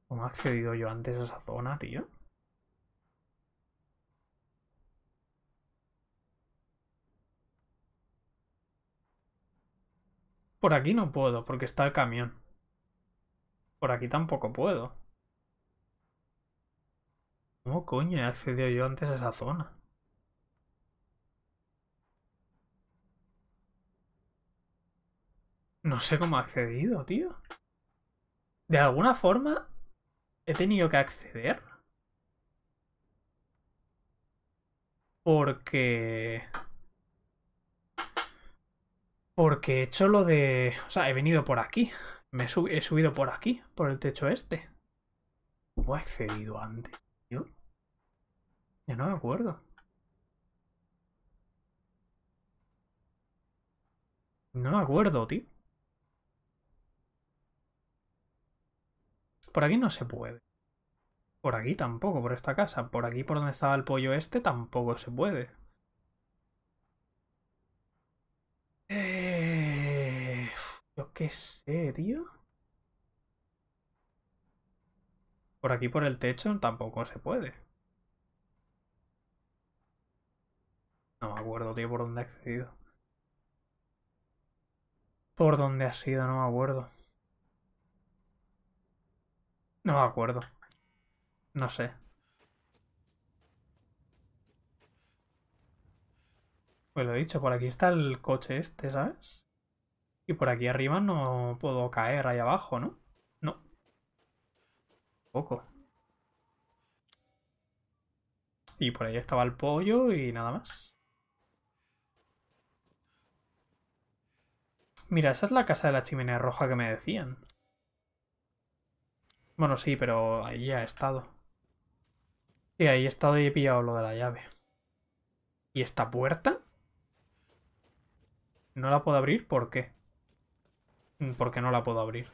A: ¿Cómo he accedido yo antes a esa zona, tío? Por aquí no puedo, porque está el camión. Por aquí tampoco puedo. ¿Cómo coño he accedido yo antes a esa zona? No sé cómo he accedido, tío. De alguna forma he tenido que acceder. Porque... Porque he hecho lo de... O sea, he venido por aquí. Me he, subido por aquí, por el techo este. ¿Cómo he accedido antes, Yo Ya no me acuerdo. No me acuerdo, tío. Por aquí no se puede. Por aquí tampoco, por esta casa. Por aquí, por donde estaba el pollo este, tampoco se puede. qué sé, tío. Por aquí, por el techo, tampoco se puede. No me acuerdo, tío, por dónde ha accedido. Por dónde ha sido, no me acuerdo. No me acuerdo. No sé. Pues lo he dicho, por aquí está el coche este, ¿sabes? Y por aquí arriba no puedo caer ahí abajo, ¿no? No. Poco. Y por ahí estaba el pollo y nada más. Mira, esa es la casa de la chimenea roja que me decían. Bueno, sí, pero ahí ha he estado. Sí, ahí he estado y he pillado lo de la llave. ¿Y esta puerta? ¿No la puedo abrir? ¿Por qué? Porque no la puedo abrir.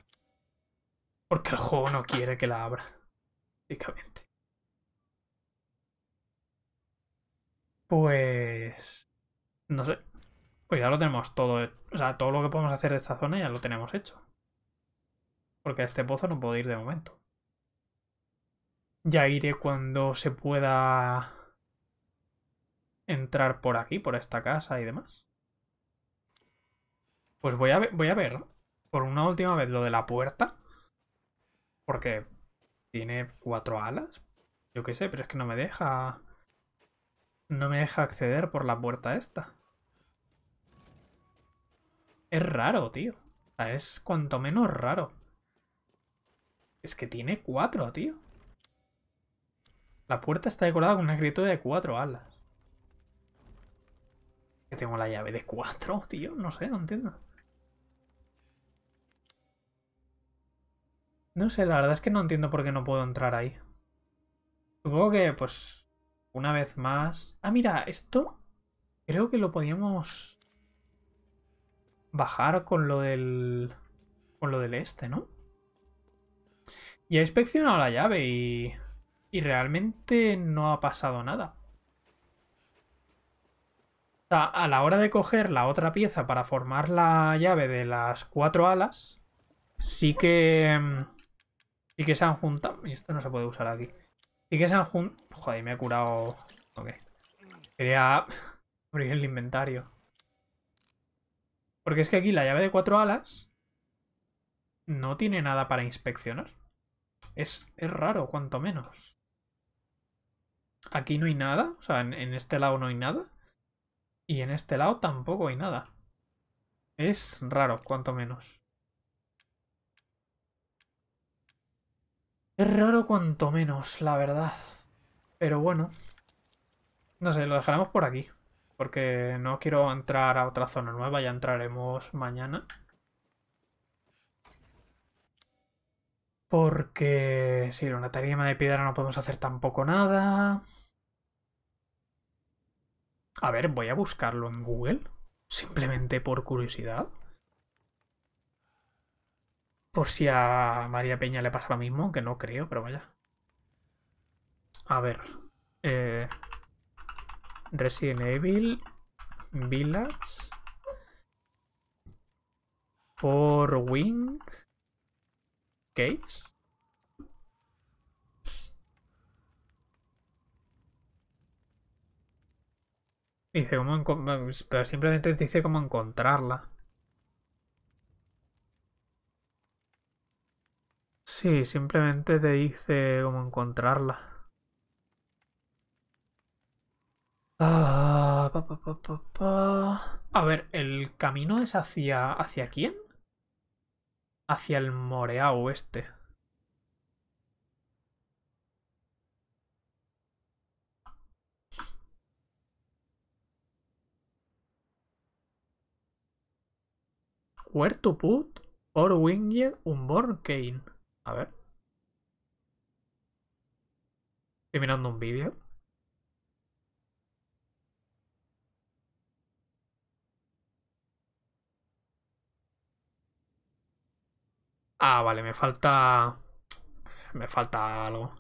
A: Porque el juego no quiere que la abra. Básicamente. Pues... No sé. Pues ya lo tenemos todo. O sea, todo lo que podemos hacer de esta zona ya lo tenemos hecho. Porque a este pozo no puedo ir de momento. Ya iré cuando se pueda entrar por aquí, por esta casa y demás. Pues voy a ver, voy a ver por una última vez lo de la puerta. Porque tiene cuatro alas. Yo qué sé, pero es que no me deja... No me deja acceder por la puerta esta. Es raro, tío. O sea, es cuanto menos raro. Es que tiene cuatro, tío. La puerta está decorada con un escritura de cuatro alas. Que tengo la llave de cuatro, tío. No sé, no entiendo. No sé, la verdad es que no entiendo por qué no puedo entrar ahí. Supongo que, pues, una vez más... Ah, mira, esto creo que lo podíamos bajar con lo del... con lo del este, ¿no? Y he inspeccionado la llave y... y realmente no ha pasado nada. O sea, a la hora de coger la otra pieza para formar la llave de las cuatro alas, sí que mm, y que se han juntado... Y esto no se puede usar aquí. Y que se han juntado... Joder, me he curado... Ok. Quería abrir el inventario. Porque es que aquí la llave de cuatro alas no tiene nada para inspeccionar. Es, raro, cuanto menos. Aquí no hay nada. O sea, en este lado no hay nada. Y en este lado tampoco hay nada. Es raro, cuanto menos. Es raro cuanto menos, la verdad. Pero bueno. No sé, lo dejaremos por aquí. Porque no quiero entrar a otra zona nueva, ya entraremos mañana. Porque sí, una tarima de piedra no podemos hacer tampoco nada. A ver, voy a buscarlo en Google. Simplemente por curiosidad. Por si a María Peña le pasa lo mismo, aunque no creo, pero vaya. A ver. Eh, Resident Evil Village For Wing Case Dice cómo pero simplemente dice cómo encontrarla. Sí, simplemente te hice cómo encontrarla. Ah, A ver, ¿el camino es hacia... ¿Hacia quién? Hacia el Morea Oeste. Where to put or winged unborn cane? A ver. Estoy mirando un vídeo. Ah, vale, me falta... Me falta algo.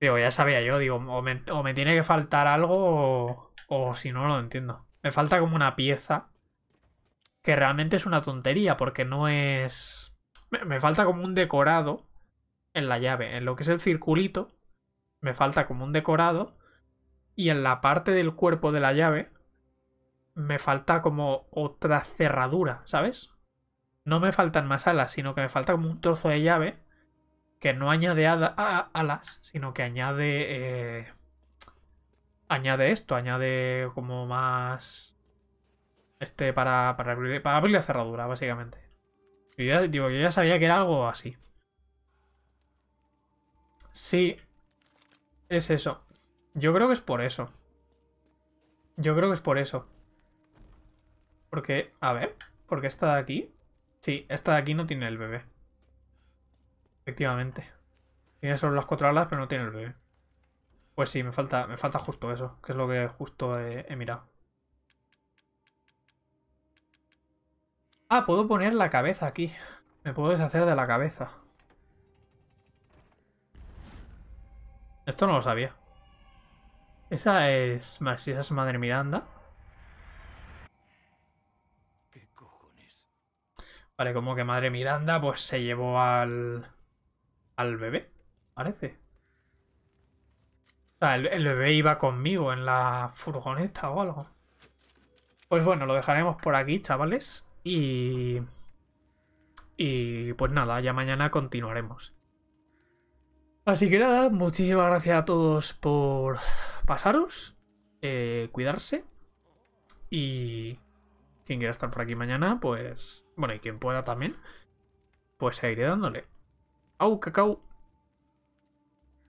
A: Digo, ya sabía yo, digo, o me, tiene que faltar algo o, o si no lo entiendo. Me falta como una pieza que realmente es una tontería porque no es... Me, falta como un decorado en la llave. En lo que es el circulito, me falta como un decorado. Y en la parte del cuerpo de la llave, me falta como otra cerradura, ¿sabes? No me faltan más alas, sino que me falta como un trozo de llave que no añade alas, sino que añade... Eh, añade esto, añade como más... Este para, para abrir la cerradura, básicamente. Yo ya, digo, ya sabía que era algo así. Sí. Es eso. Yo creo que es por eso. Yo creo que es por eso. Porque, a ver, porque esta de aquí... Sí, esta de aquí no tiene el bebé. Efectivamente. Tiene solo las cuatro alas, pero no tiene el bebé. Pues sí, me falta, me falta justo eso, que es lo que justo he mirado. Ah, puedo poner la cabeza aquí. Me puedo deshacer de la cabeza. Esto no lo sabía. Esa es... Si esa es Madre Miranda. Vale, como que Madre Miranda pues se llevó al... Al bebé, parece. O sea, el bebé iba conmigo en la furgoneta o algo. Pues bueno, lo dejaremos por aquí, chavales. Y... Y pues nada, ya mañana continuaremos. Así que nada, muchísimas gracias a todos por pasaros, eh, cuidarse y quien quiera estar por aquí mañana, pues bueno, y quien pueda también, pues seguiré dándole. Au, cacao.